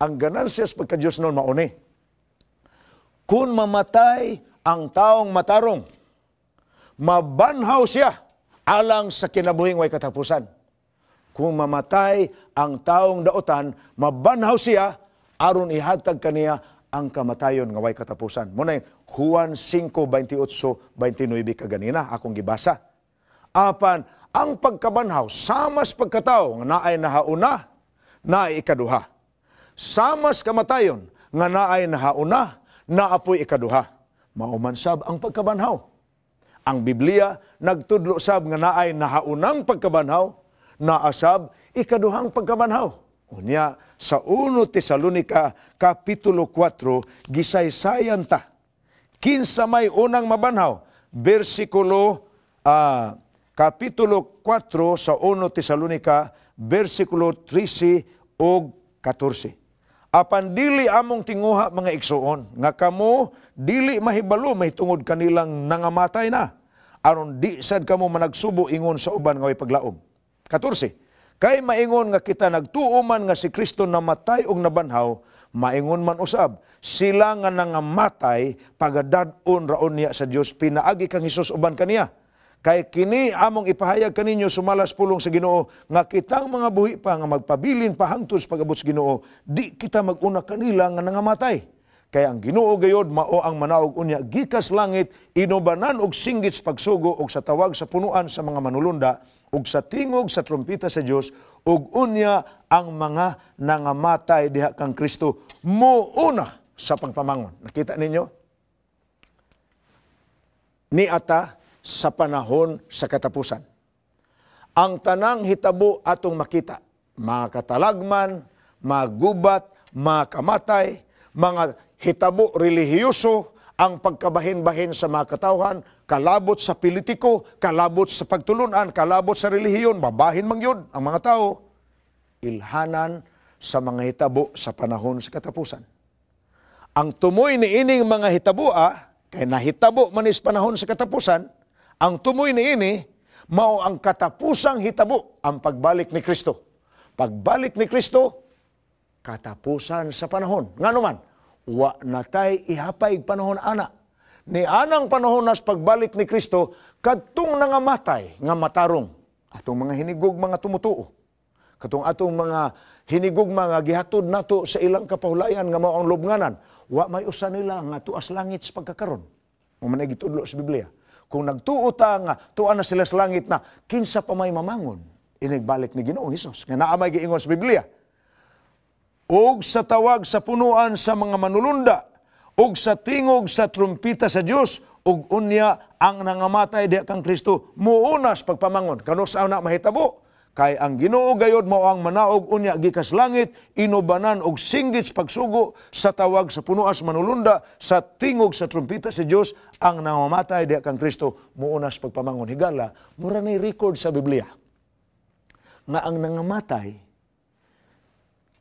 ang ganansya pagka Dios nun mauni kung mamatay ang taong matarong, mabanhaw siya alang sa kinabuhing way katapusan. Kung mamatay ang taong daotan, mabanhaw siya aron ihatag kaniya ang kamatayon nga way katapusan. Muna yung Juan 5:28-29 kaganina akong gibasa. Apan ang pagkabanhaw samas pagkatao nga naay nahauna, naay ikaduha. Samas kamatayon nga naay nahauna, na apoy ikaduha maumansab ang pagkabanhaw. Ang Biblia nagtudlo sab nga naay nahaunang pagkabanhaw, naasab ikaduhang pagkabanhaw. Unya sa 1 Tesalonica kapitulo 4 gisaysayan ta kinsa may unang mabanhaw bersikulo uh, ah, kapitulo 4 sa 1 Tesalonica bersikulo 13 o 14. Apan dili among tinguha mga igsuon nga kamo dili mahibalo tungod kanilang nangamatay na aron di sad kamo managsubo ingon sa uban nga way paglaom. 14. Kay maingon nga kita nagtuuman nga si Kristo namatay og nabanhaw maingon man usab sila nga nangamatay pagadad-on raon niya sa Dios pinaagi kang Hesus uban kaniya Kay kini among ipahayag kaninyo sumalas pulong sa Ginoo nga kitang mga buhi pa nga magpabilin pa hangtod sa pagabot sa Ginoo di kita maguna kanila nga nangamatay. Kay ang Ginoo gayod mao ang manaog unya gikas langit inubanan og singgit sa pagsugo og sa tawag sa punuan sa mga manulunda og sa tingog sa trompeta sa Dios og unya ang mga nangamatay diha kang Kristo muuna sa pagpamangon. Nakita ninyo? Ni ata sa panahon sa katapusan. Ang tanang hitabo atong makita, mga katalagman, mga gubat, mga kamatay, mga hitabo relihiyoso, ang pagkabahin-bahin sa mga katawhan, kalabot sa politiko, kalabot sa pagtulunan, kalabot sa relihiyon, babahin man yun ang mga tao. Ilhanan sa mga hitabo sa panahon sa katapusan. Ang tumoy ni ining mga hitabo ah, kay nahitabo man manis panahon sa katapusan, ang tumoy ni ini, mao ang katapusang hitabo ang pagbalik ni Kristo. Pagbalik ni Kristo, katapusan sa panahon. Nga man wa natay ihapay panahon ana. Ni anang panahon nas pagbalik ni Kristo, kadtong nangamatay nga matarong. Atong mga hinigog mga tumutuo. Katong atong mga hinigog mga gihatod nato sa ilang kapahulayan nga mao ang lubnganan. Wa may usa nila nga tuas langit sa pagkakaron. Mo manay gitudlo sa Biblia. Kung nagtuotang tuan na sila sa langit na kinsa pa may mamangon, inigbalik ni Ginoong Hesus nga naa giingon sa Biblia. Og sa tawag sa punuan sa mga manulunda, og sa tingog sa trumpita sa Dios, og unya ang nangamatay diha kang Kristo muunas pagpamangon. Kano sa na mahitabo? kay ang Ginoo gayod mao ang manaog unya gikas langit inubanan og singgit pagsugo sa tawag sa punoas manulunda sa tingog sa trumpeta si Dios ang namamatay diha kang Kristo muunas pagpamangon higala mura nay record sa Biblia nga ang nangamatay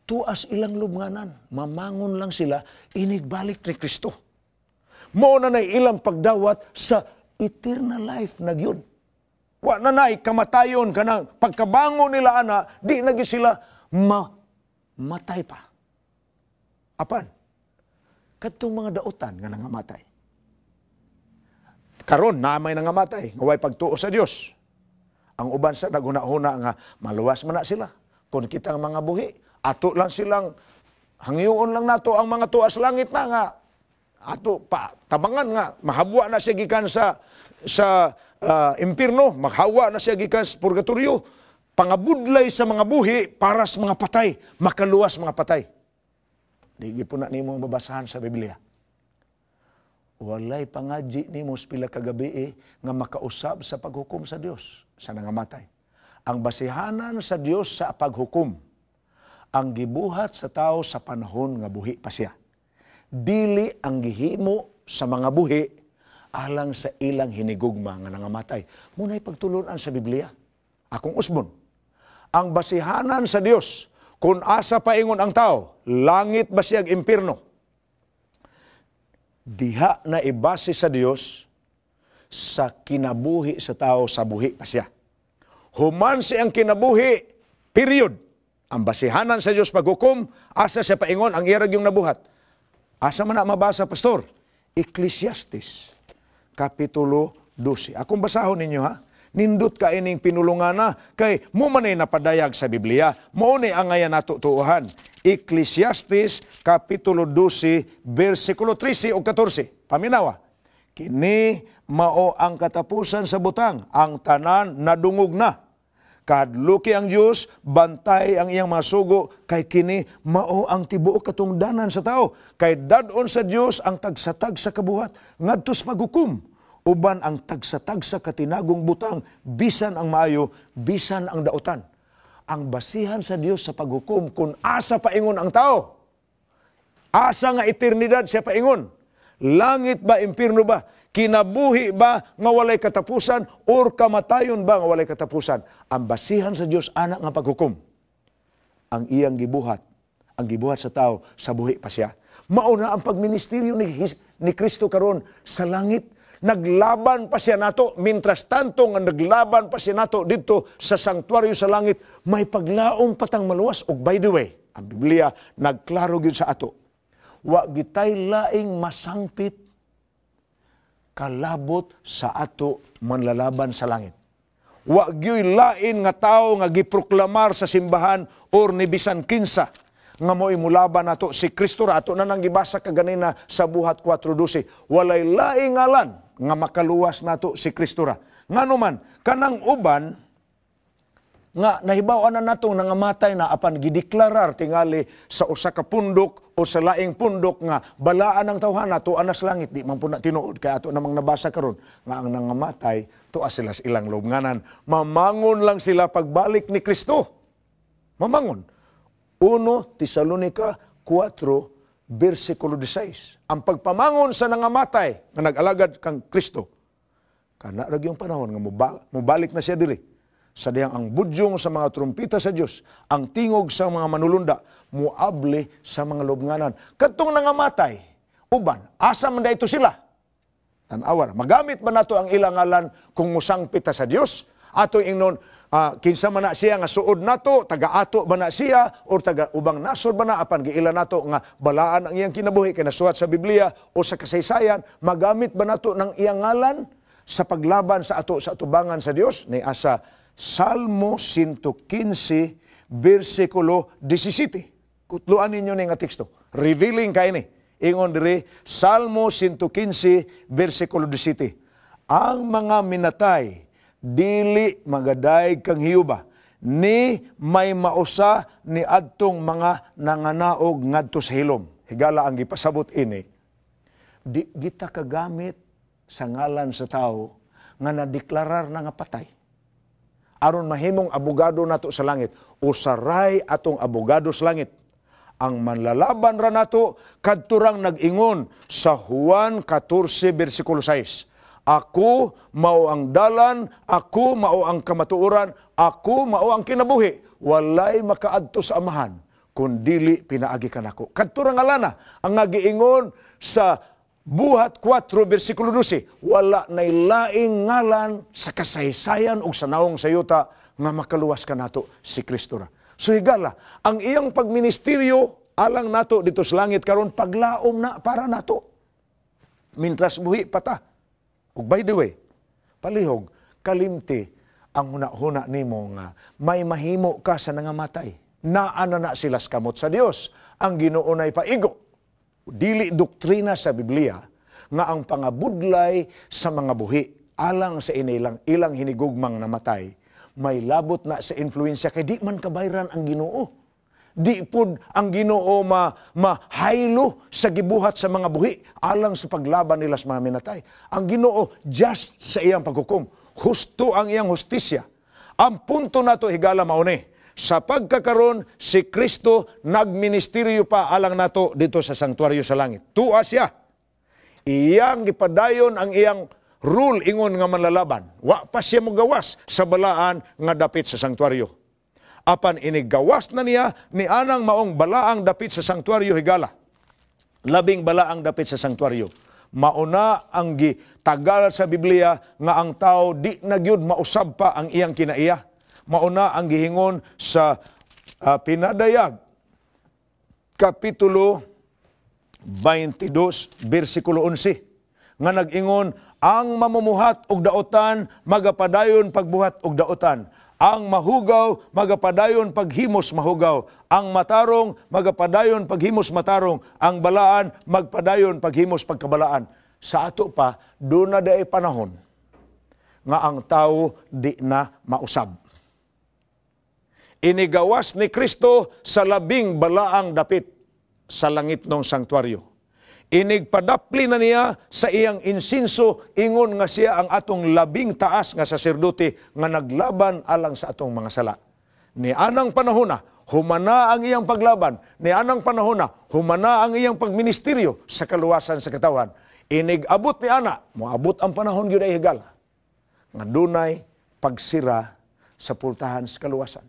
tuas ilang lubnganan mamangon lang sila inigbalik ni Kristo mo na nay ilang pagdawat sa eternal life na gyud Wa nanay, kamatayon ka Pagkabango nila, ana, di nagi sila mamatay pa. Apan, katong mga dautan nga nangamatay. Karon, namay nangamatay. nga way pagtuo sa Dios. Ang uban sa naguna una nga, maluwas man na sila. Kung kitang mga buhi, ato lang silang, hangyoon lang nato ang mga tuas langit na nga, ato pa tabangan nga mahabwa na siya gikan sa sa uh, impirno, maghawa na siya gikan sa purgatorio, pangabudlay sa mga buhi para sa mga patay, makaluwas mga patay. Di po na nimo babasahan sa Biblia. Walay pangaji nimo pila kagabi eh, nga makausab sa paghukom sa Dios sa nangamatay. Ang basihanan sa Dios sa paghukom ang gibuhat sa tao sa panahon nga buhi pa siya. Dili ang gihimo sa mga buhi alang sa ilang hinigugma nga nangamatay. Muna'y pagtulunan sa Biblia. Akong usbon. Ang basihanan sa Dios kung asa paingon ang tao, langit ba siyang impirno? Diha na ibase sa Dios sa kinabuhi sa tao sa buhi pa siya. Human ang kinabuhi, period. Ang basihanan sa Dios paghukom, asa siya paingon ang irag yung nabuhat. Asa man na mabasa, Pastor? Ecclesiastes Kapitulo 12. Akong basahon ninyo ha. Nindot ka ining pinulungana kay mo manay napadayag sa Biblia. Mao ni ang aya natutuuhan. Ecclesiastes Kapitulo 12 versikulo 13 o 14. Paminawa. Kini mao ang katapusan sa butang, ang tanan nadungog na Kadluki ang Diyos, bantay ang iyang masugo, kay kini mao ang tibuok katong danan sa tao. Kay dadon sa Diyos ang tagsatag sa kabuhat, ngadtos maghukom. Uban ang tagsatag sa katinagong butang, bisan ang maayo, bisan ang daotan. Ang basihan sa Dios sa paghukom kung asa paingon ang tao. Asa nga eternidad siya paingon. Langit ba, impirno ba? Kinabuhi ba nga walay katapusan or kamatayon ba nga walay katapusan? Ang basihan sa Dios anak nga paghukom. Ang iyang gibuhat, ang gibuhat sa tao sa buhi pa siya. Mauna ang pagministeryo ni ni Kristo karon sa langit naglaban pa siya nato mientras tanto nga naglaban pa siya nato didto sa sanktuaryo sa langit may paglaom patang maluwas og by the way ang Biblia nagklaro gyud sa ato wa gitay laing masangpit kalabot sa ato manlalaban sa langit. Wa gyud lain nga tawo nga giproklamar sa simbahan or ni bisan kinsa nga mo imulaban nato si Kristo ra ato na nang gibasa kaganina sa buhat 4:12 walay laing ngalan nga makaluwas nato si Kristo ra nganuman kanang uban nga nahibaw na natong nangamatay na apan gideklarar tingali sa usa ka pundok o sa laing pundok nga balaan ang tawhana to anas langit di man na tinuod kay ato namang nabasa karon nga ang nangamatay to sila sa ilang lubnganan mamangon lang sila pagbalik ni Kristo mamangon 1 Tesalonica 4 versikulo 16 ang pagpamangon sa nangamatay nga nag-alagad kang Kristo kana ra yung panahon nga mubalik na siya diri Sadayang ang budyong sa mga trumpita sa Dios, ang tingog sa mga manulunda, muable sa mga lubnganan. Katong nangamatay, uban, asa man ito sila? Tanawar, magamit ba nato ang ilang ngalan kung pita sa Dios? Ato ingnon, uh, ah, kinsa man na siya nga suod nato, taga-ato ba na siya, o taga-ubang nasod ba na, apan giila nato nga balaan ang iyang kinabuhi, kinasuhat sa Biblia o sa kasaysayan, magamit ba nato ng iyang ngalan sa paglaban sa ato sa atubangan sa Dios ni asa Salmo 115, versikulo 17. Kutluan ninyo na nga teksto. Revealing ka ini. Ingon diri, Salmo 115, versikulo 17. Ang mga minatay, dili magaday kang hiyuba, ni may mausa ni adtong mga nanganaog ngadto sa hilom. Higala ang gipasabot ini. Di kita kagamit sa ngalan sa tao nga nadeklarar na nga patay aron mahimong abogado nato sa langit o saray atong abogado sa langit ang manlalaban ra nato kadturang nag-ingon sa Juan 14 bersikulo 6 Ako mao ang dalan, ako mao ang kamatuoran, ako mao ang kinabuhi. Walay makaadto sa amahan, kundili pinaagi kanako nako. Kadto nga ang nagiingon sa Buhat 4, versikulo 12, Wala na'y laing ngalan sa kasaysayan o sa naong sayuta nga makaluwas ka nato si Kristo ra. So higala, ang iyang pagministeryo alang nato dito sa langit karon paglaom na para nato. Mintras buhi pata. Ug by the way, palihog, kalimti ang huna-huna nimo nga may mahimo ka sa nangamatay. Naana na sila sa kamot sa Dios. Ang Ginoo nay paigo dili doktrina sa Biblia nga ang pangabudlay sa mga buhi alang sa inilang ilang hinigugmang namatay may labot na sa influensya kay di man kabayran ang Ginoo di pod ang Ginoo ma mahaylo sa gibuhat sa mga buhi alang sa paglaban nila sa mga minatay. Ang Ginoo just sa iyang paghukom, husto ang iyang hustisya. Ang punto nato higala mao mauni sa pagkakaron si Kristo nagministeryo pa alang nato dito sa sanktuaryo sa langit. Tuwa siya. Iyang ipadayon ang iyang rule ingon nga manlalaban. Wa pa siya magawas sa balaan nga dapit sa sanktuaryo. Apan inigawas na niya ni anang maong balaang dapit sa sanktuaryo higala. Labing balaang dapit sa sanktuaryo. Mauna ang gitagal sa Biblia nga ang tao di na mausab pa ang iyang kinaiya mauna ang gihingon sa uh, pinadayag kapitulo 22 bersikulo 11 nga nag-ingon ang mamumuhat og daotan magapadayon pagbuhat og daotan ang mahugaw magapadayon paghimos mahugaw ang matarong magapadayon paghimos matarong ang balaan magpadayon paghimos pagkabalaan sa ato pa do na day panahon nga ang tao di na mausab inigawas ni Kristo sa labing balaang dapit sa langit ng sangtuaryo. Inigpadapli na niya sa iyang insinso, ingon nga siya ang atong labing taas nga saserdote nga naglaban alang sa atong mga sala. Ni anang panahon na, humana ang iyang paglaban. Ni anang panahon na, humana ang iyang pagministeryo sa kaluwasan sa katawan. Inigabot ni ana, moabot ang panahon gyud ay higala. Nga dunay pagsira sa pultahan sa kaluwasan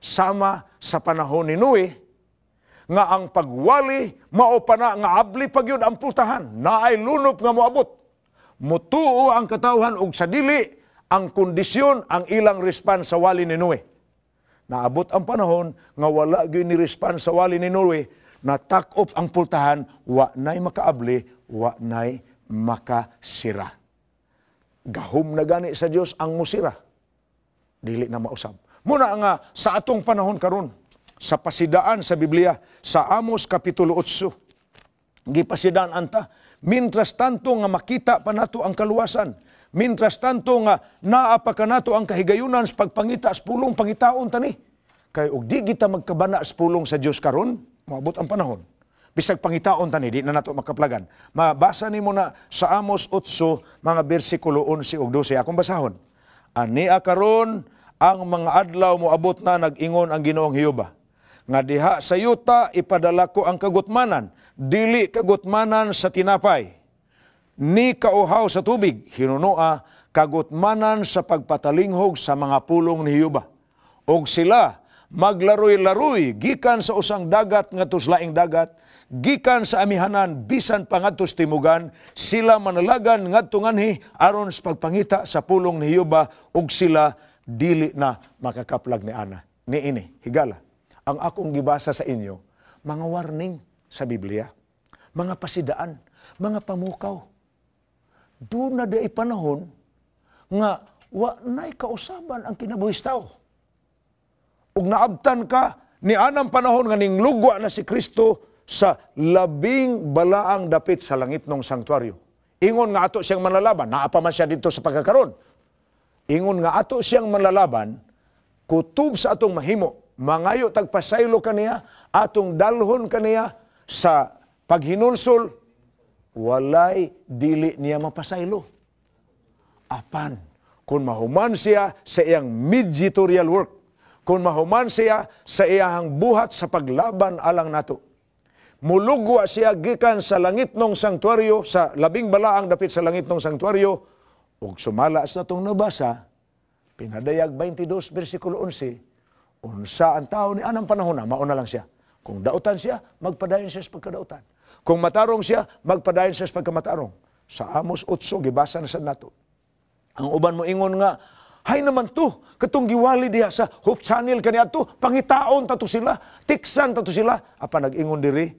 sama sa panahon ni Noe, nga ang pagwali mao pa nga abli pagyud ang pultahan na ay lunop nga moabot mutuo ang katawhan og sa dili ang kondisyon ang ilang response sa wali ni Noe naabot ang panahon nga wala gyud ni response sa wali ni Noe na tak off ang pultahan wa nay makaabli wa nay makasira gahom na gani sa Dios ang musira dili na mausab Muna nga sa atong panahon karon sa pasidaan sa Biblia sa Amos kapitulo 8 gipasidaan anta mintras tanto nga makita pa nato ang kaluwasan mintras tanto nga naa pa kanato ang kahigayunan sa pagpangita sa pulong pangitaon tani kay og di kita magkabana sa pulong sa Dios karon moabot ang panahon bisag pangitaon tani di na nato makaplagan mabasa nimo na sa Amos 8 mga bersikulo 11 ug 12 akong basahon ani karon ang mga adlaw mo abot na nag-ingon ang Ginoong Hiyoba. Nga diha sa yuta ipadala ko ang kagutmanan, dili kagutmanan sa tinapay. Ni kauhaw sa tubig, hinunoa kagutmanan sa pagpatalinghog sa mga pulong ni Hiyoba. Og sila maglaroy-laroy gikan sa usang dagat ngadto sa dagat, gikan sa amihanan bisan pangatus timugan, sila manalagan ngadto nganhi aron sa pagpangita sa pulong ni Hiyoba ug sila dili na makakaplag ni ana. Ni ini, higala. Ang akong gibasa sa inyo, mga warning sa Biblia, mga pasidaan, mga pamukaw. do na di panahon nga wa na'y kausaban ang kinabuhistaw. Ug naabtan ka ni anang panahon nga ninglugwa na si Kristo sa labing balaang dapit sa langit nung sangtuaryo. Ingon nga ato siyang manlalaban, naa pa man siya dito sa pagkakaroon Ingon nga ato siyang manlalaban, kutub sa atong mahimo, mangayo tagpasaylo kaniya, atong dalhon kaniya sa paghinulsol, walay dili niya mapasaylo. Apan, kung mahuman siya sa iyang meditorial work, kung mahuman siya sa iyang buhat sa paglaban alang nato, mulugwa siya gikan sa langit nung sanktuaryo, sa labing balaang dapit sa langit nung sanktuaryo, Og sumala sa tong nabasa pinadayag 22 bersikulo 11 unsa ang tao ni anang panahon na mauna lang siya kung dautan siya magpadayon siya sa pagkadautan kung matarong siya magpadayon siya sa pagkamatarong sa Amos 8 gibasa na sa nato ang uban mo ingon nga hay naman to katong giwali diha sa Hope Channel kaniadto pangitaon tato sila tiksan tato sila apa nag-ingon diri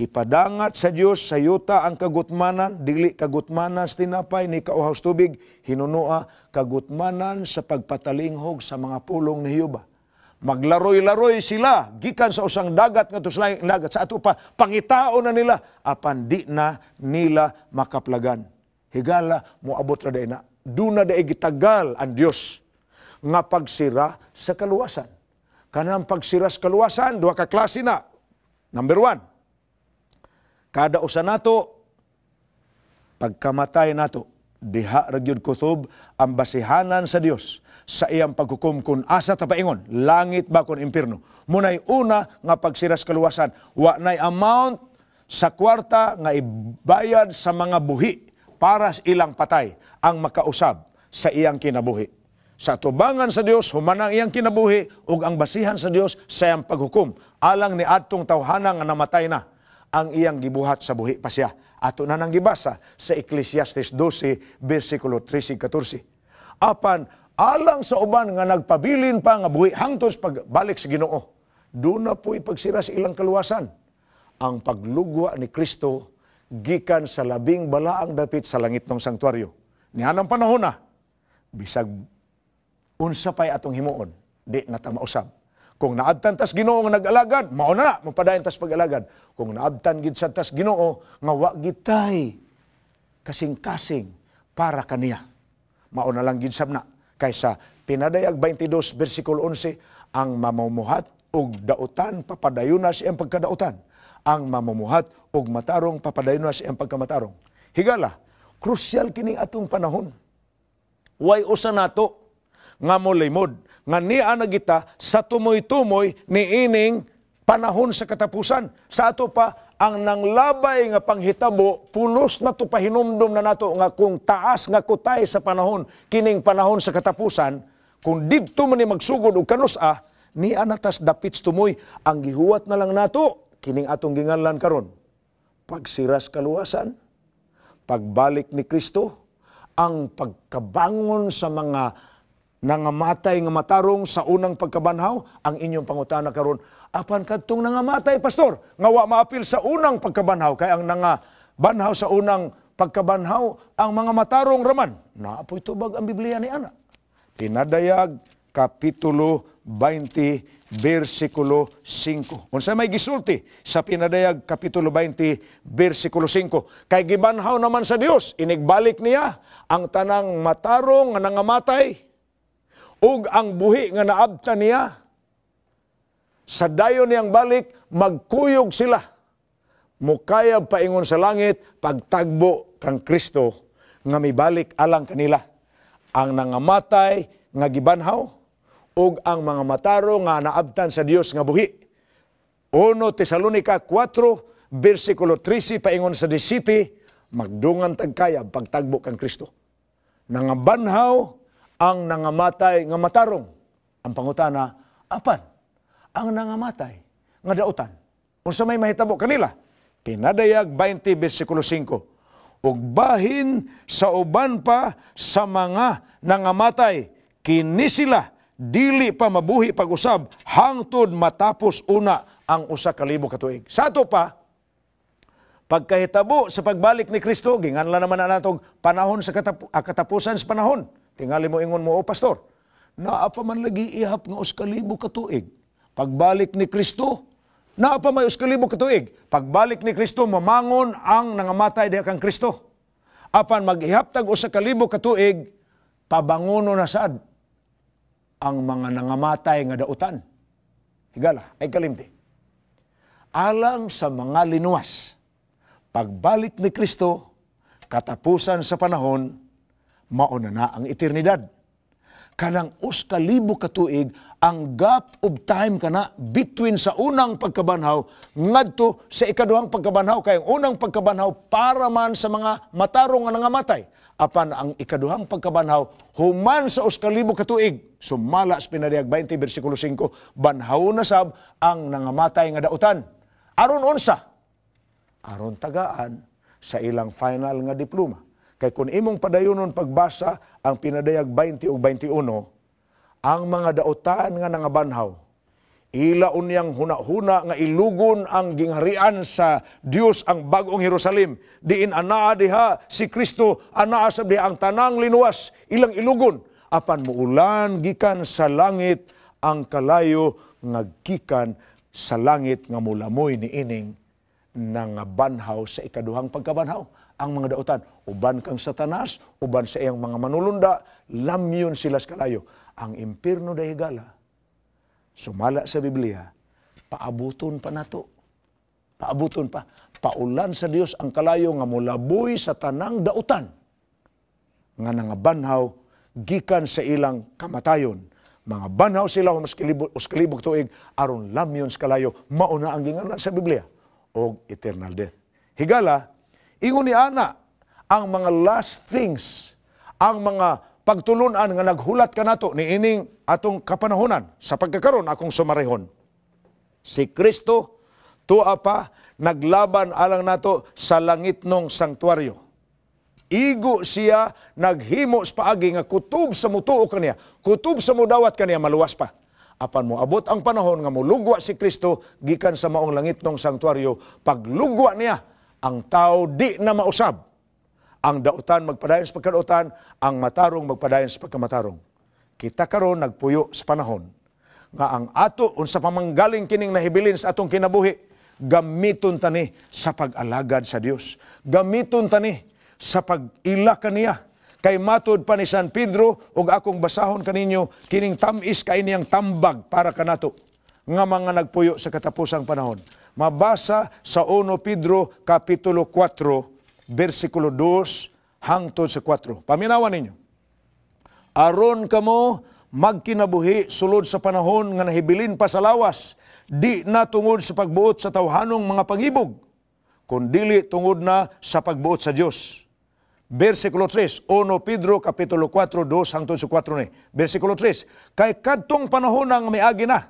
Ipadangat sa Dios sa yuta ang kagutmanan, dili kagutmanan sa tinapay ni kauhaus tubig, hinunua kagutmanan sa pagpatalinghog sa mga pulong ni Yuba. Maglaroy-laroy sila gikan sa usang dagat nga sa dagat sa ato pa pangitao na nila apan di na nila makaplagan. Higala mo abot ra na. Duna da gitagal ang Dios nga pagsira sa kaluwasan. Kanang pagsira sa kaluwasan duha ka klase na. Number one, Kada usa nato pagkamatay nato diha ragyud kutob ang basihanan sa Dios sa iyang paghukom kun asa ta paingon langit ba kun impierno munay una nga pagsiras kaluwasan wa nay amount sa kwarta nga ibayad sa mga buhi para sa ilang patay ang makausab sa iyang kinabuhi sa tubangan sa Dios humanang iyang kinabuhi ug ang basihan sa Dios sa iyang paghukom alang ni adtong tawhana nga namatay na ang iyang gibuhat sa buhi pa siya. Ato na nang gibasa sa Ecclesiastes 12, versikulo 13-14. Apan, alang sa uban nga nagpabilin pa nga buhi hangtod pagbalik sa Ginoo, doon na po'y pagsira sa ilang kaluwasan. Ang paglugwa ni Kristo gikan sa labing balaang dapit sa langit ng sangtuaryo. Nihanang panahon na, bisag unsa pa'y atong himuon, di natama usab. Kung naabtan tas Ginoo nga nag-alagad, mao na na mapadayon tas pag-alagad. Kung naabtan gid sa tas Ginoo nga wa gitay kasing-kasing para kaniya. Mauna lang gid sab na kaysa pinadayag 22 bersikulo 11 ang mamumuhat og dautan papadayon na siyang pagkadautan. Ang mamumuhat og matarong papadayon na siyang pagkamatarong. Higala, krusyal kining atong panahon. Way usa nato nga molimod nga niya nagita sa tumoy-tumoy ni ining panahon sa katapusan. Sa ato pa, ang nanglabay nga panghitabo, pulos na to pahinumdom na nato nga kung taas nga kutay sa panahon, kining panahon sa katapusan, kung dibto man ni magsugod og kanusa, ah, ni anatas dapits tumoy, ang gihuwat na lang nato, kining atong ginganlan karon. Pagsiras kaluwasan, pagbalik ni Kristo, ang pagkabangon sa mga nangamatay nga matarong sa unang pagkabanhaw ang inyong pangutana karon apan kadtong nangamatay pastor nga wa maapil sa unang pagkabanhaw kay ang nanga banhaw sa unang pagkabanhaw ang mga matarong raman naapoy tubag ang Biblia ni ana tinadayag kapitulo 20 bersikulo 5 unsa may gisulti sa pinadayag kapitulo 20 bersikulo 5 kay gibanhaw naman sa Dios inigbalik niya ang tanang matarong nga nangamatay ug ang buhi nga naabtan niya. Sa dayon niyang balik, magkuyog sila. mukaya paingon sa langit, pagtagbo kang Kristo nga mibalik alang kanila. Ang nangamatay nga gibanhaw ug ang mga mataro nga naabtan sa Dios nga buhi. 1 Tesalonica 4 bersikulo 13 paingon sa 17 magdungan tagkayab pagtagbo kang Kristo. Nangabanhaw ang nangamatay nga matarong. Ang pangutana, apan, ang nangamatay nga dautan. Kung sa may mahitabo kanila, pinadayag 20 versikulo 5, ug bahin sa uban pa sa mga nangamatay, kini sila dili pa mabuhi pag-usab hangtod matapos una ang usa ka libo ka tuig. Sa ato pa, pagkahitabo sa pagbalik ni Kristo, ginganlan naman na natong panahon sa katap- ah, katapusan sa panahon Tingali mo ingon mo, O pastor, naapa man lagi ihap nga uskalibo katuig. Pagbalik ni Kristo, naapa may uskalibo katuig. Pagbalik ni Kristo, mamangon ang nangamatay diha kang Kristo. Apan maghihaptag usa kalibo katuig, pabangono na sad ang mga nangamatay nga dautan. Higala, ay kalimti. Alang sa mga linuwas, pagbalik ni Kristo, katapusan sa panahon, mauna na ang eternidad. Kanang us ka libo ka tuig ang gap of time kana between sa unang pagkabanhaw ngadto sa ikaduhang pagkabanhaw kay ang unang pagkabanhaw para man sa mga matarong nga nangamatay apan ang ikaduhang pagkabanhaw human sa us ka libo ka tuig sumala sa pinadayag 20 bersikulo 5 banhaw na sab ang nangamatay nga dautan aron unsa aron tagaan sa ilang final nga diploma Kay kung imong padayonon pagbasa ang pinadayag 20 o 21, ang mga daotan nga nangabanhaw, ila unyang hunahuna nga ilugon ang gingharian sa Dios ang bagong Jerusalem diin anaa diha si Kristo anaa sab ang tanang linuwas ilang ilugon apan muulan gikan sa langit ang kalayo nga gikan sa langit nga mulamoy ni ining nangabanhaw sa ikaduhang pagkabanhaw ang mga dautan. Uban kang satanas, uban sa iyang mga manulunda, lamyon sila sa kalayo. Ang impirno da higala, sumala sa Biblia, paabuton pa nato. Paabuton pa. Paulan sa Dios ang kalayo nga mulaboy sa tanang dautan nga nangabanhaw gikan sa ilang kamatayon. Mga banhaw sila o kalibog tuig aron lamyon sa kalayo mauna ang ginganan sa Biblia og eternal death. Higala, Ingon ni Ana, ang mga last things, ang mga pagtulunan nga naghulat kanato ni ining atong kapanahonan sa pagkakaron akong sumarehon. Si Kristo tua pa naglaban alang nato sa langit nung sanktuaryo. Igo siya naghimo sa paagi nga kutub sa mutuo kaniya, kutub sa mudawat kaniya maluwas pa. Apan mo abot ang panahon nga mulugwa si Kristo gikan sa maong langit nung sanktuaryo, paglugwa niya ang tao di na mausab. Ang dautan magpadayon sa pagkadautan, ang matarong magpadayon sa pagkamatarong. Kita karon nagpuyo sa panahon nga ang ato unsa pamanggaling kining nahibilin sa atong kinabuhi gamiton tani sa pag-alagad sa Dios. Gamiton tani sa pag-ila kaniya kay matud pa ni San Pedro ug akong basahon kaninyo kining tamis kay niyang tambag para kanato nga mga nagpuyo sa katapusang panahon mabasa sa 1 Pedro Kapitulo 4, versikulo 2 hangtod sa 4. Paminawan ninyo. Aron kamo magkinabuhi sulod sa panahon nga nahibilin pa sa lawas, di na tungod sa pagbuot sa tawhanong mga pangibog, kundili tungod na sa pagbuot sa Dios. Versikulo 3, 1 Pedro Kapitulo 4, 2 hangtod sa 4 ni. Versikulo 3, Kay kadtong panahon ang miagi na,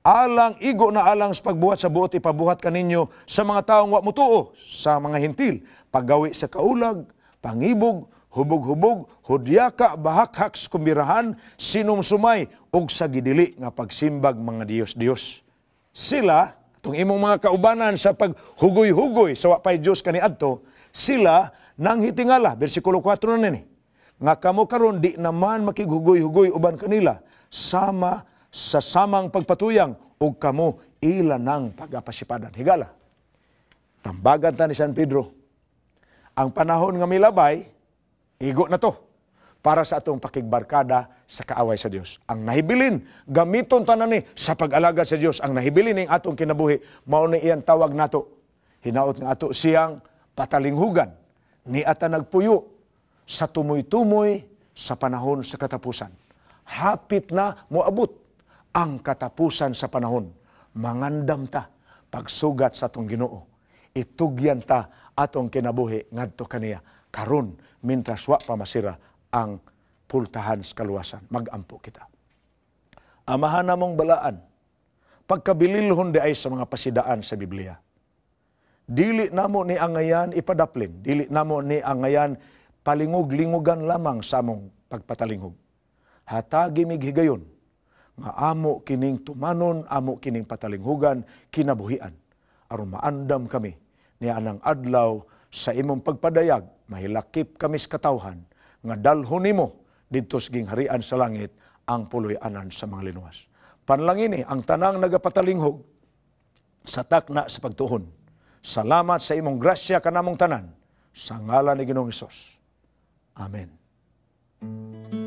alang igo na alang sa pagbuhat sa buot ipabuhat kaninyo sa mga taong wa mutuo sa mga hintil paggawi sa kaulag pangibog hubog-hubog hudyaka bahakhak sa kumbirahan sinumsumay og sa gidili nga pagsimbag mga Dios-Dios sila tung imong mga kaubanan sa paghugoy-hugoy sa wapay Dios kaniadto sila nang hitingala bersikulo 4 na nini nga kamo karon di naman makighugoy-hugoy uban kanila sama sa samang pagpatuyang ug kamo ila nang pagapasipadan. Higala. Tambagan ta ni San Pedro. Ang panahon nga milabay, igo na to para sa atong pakigbarkada sa kaaway sa Dios. Ang nahibilin, gamiton tanan ni sa pag-alaga sa Dios. Ang nahibilin ning atong kinabuhi, mao ni iyang tawag nato. Hinaot nga ato siyang patalinghugan ni ata nagpuyo sa tumoy-tumoy sa panahon sa katapusan. Hapit na moabot ang katapusan sa panahon. Mangandam ta pagsugat sa tong Ginoo. Itugyan ta atong kinabuhi ngadto kaniya karon mintras wa pa masira ang pultahan sa kaluwasan. Magampo kita. Amahan namong balaan pagkabililhon di ay sa mga pasidaan sa Biblia. Dili namo ni angayan ipadaplin, dili namo ni angayan palingog-lingugan lamang sa among pagpatalingog. Hatagi mig higayon, nga amo kining tumanon, amo kining patalinghugan, kinabuhian. aron maandam kami ni anang adlaw sa imong pagpadayag, mahilakip kami sa katawhan, nga dalhon nimo didto sa gingharian sa langit ang puloy anan sa mga linuwas. Panlangini eh, ang tanang nagapatalinghog sa takna sa pagtuhon. Salamat sa imong grasya kanamong tanan sa ngalan ni Ginoong Hesus. Amen.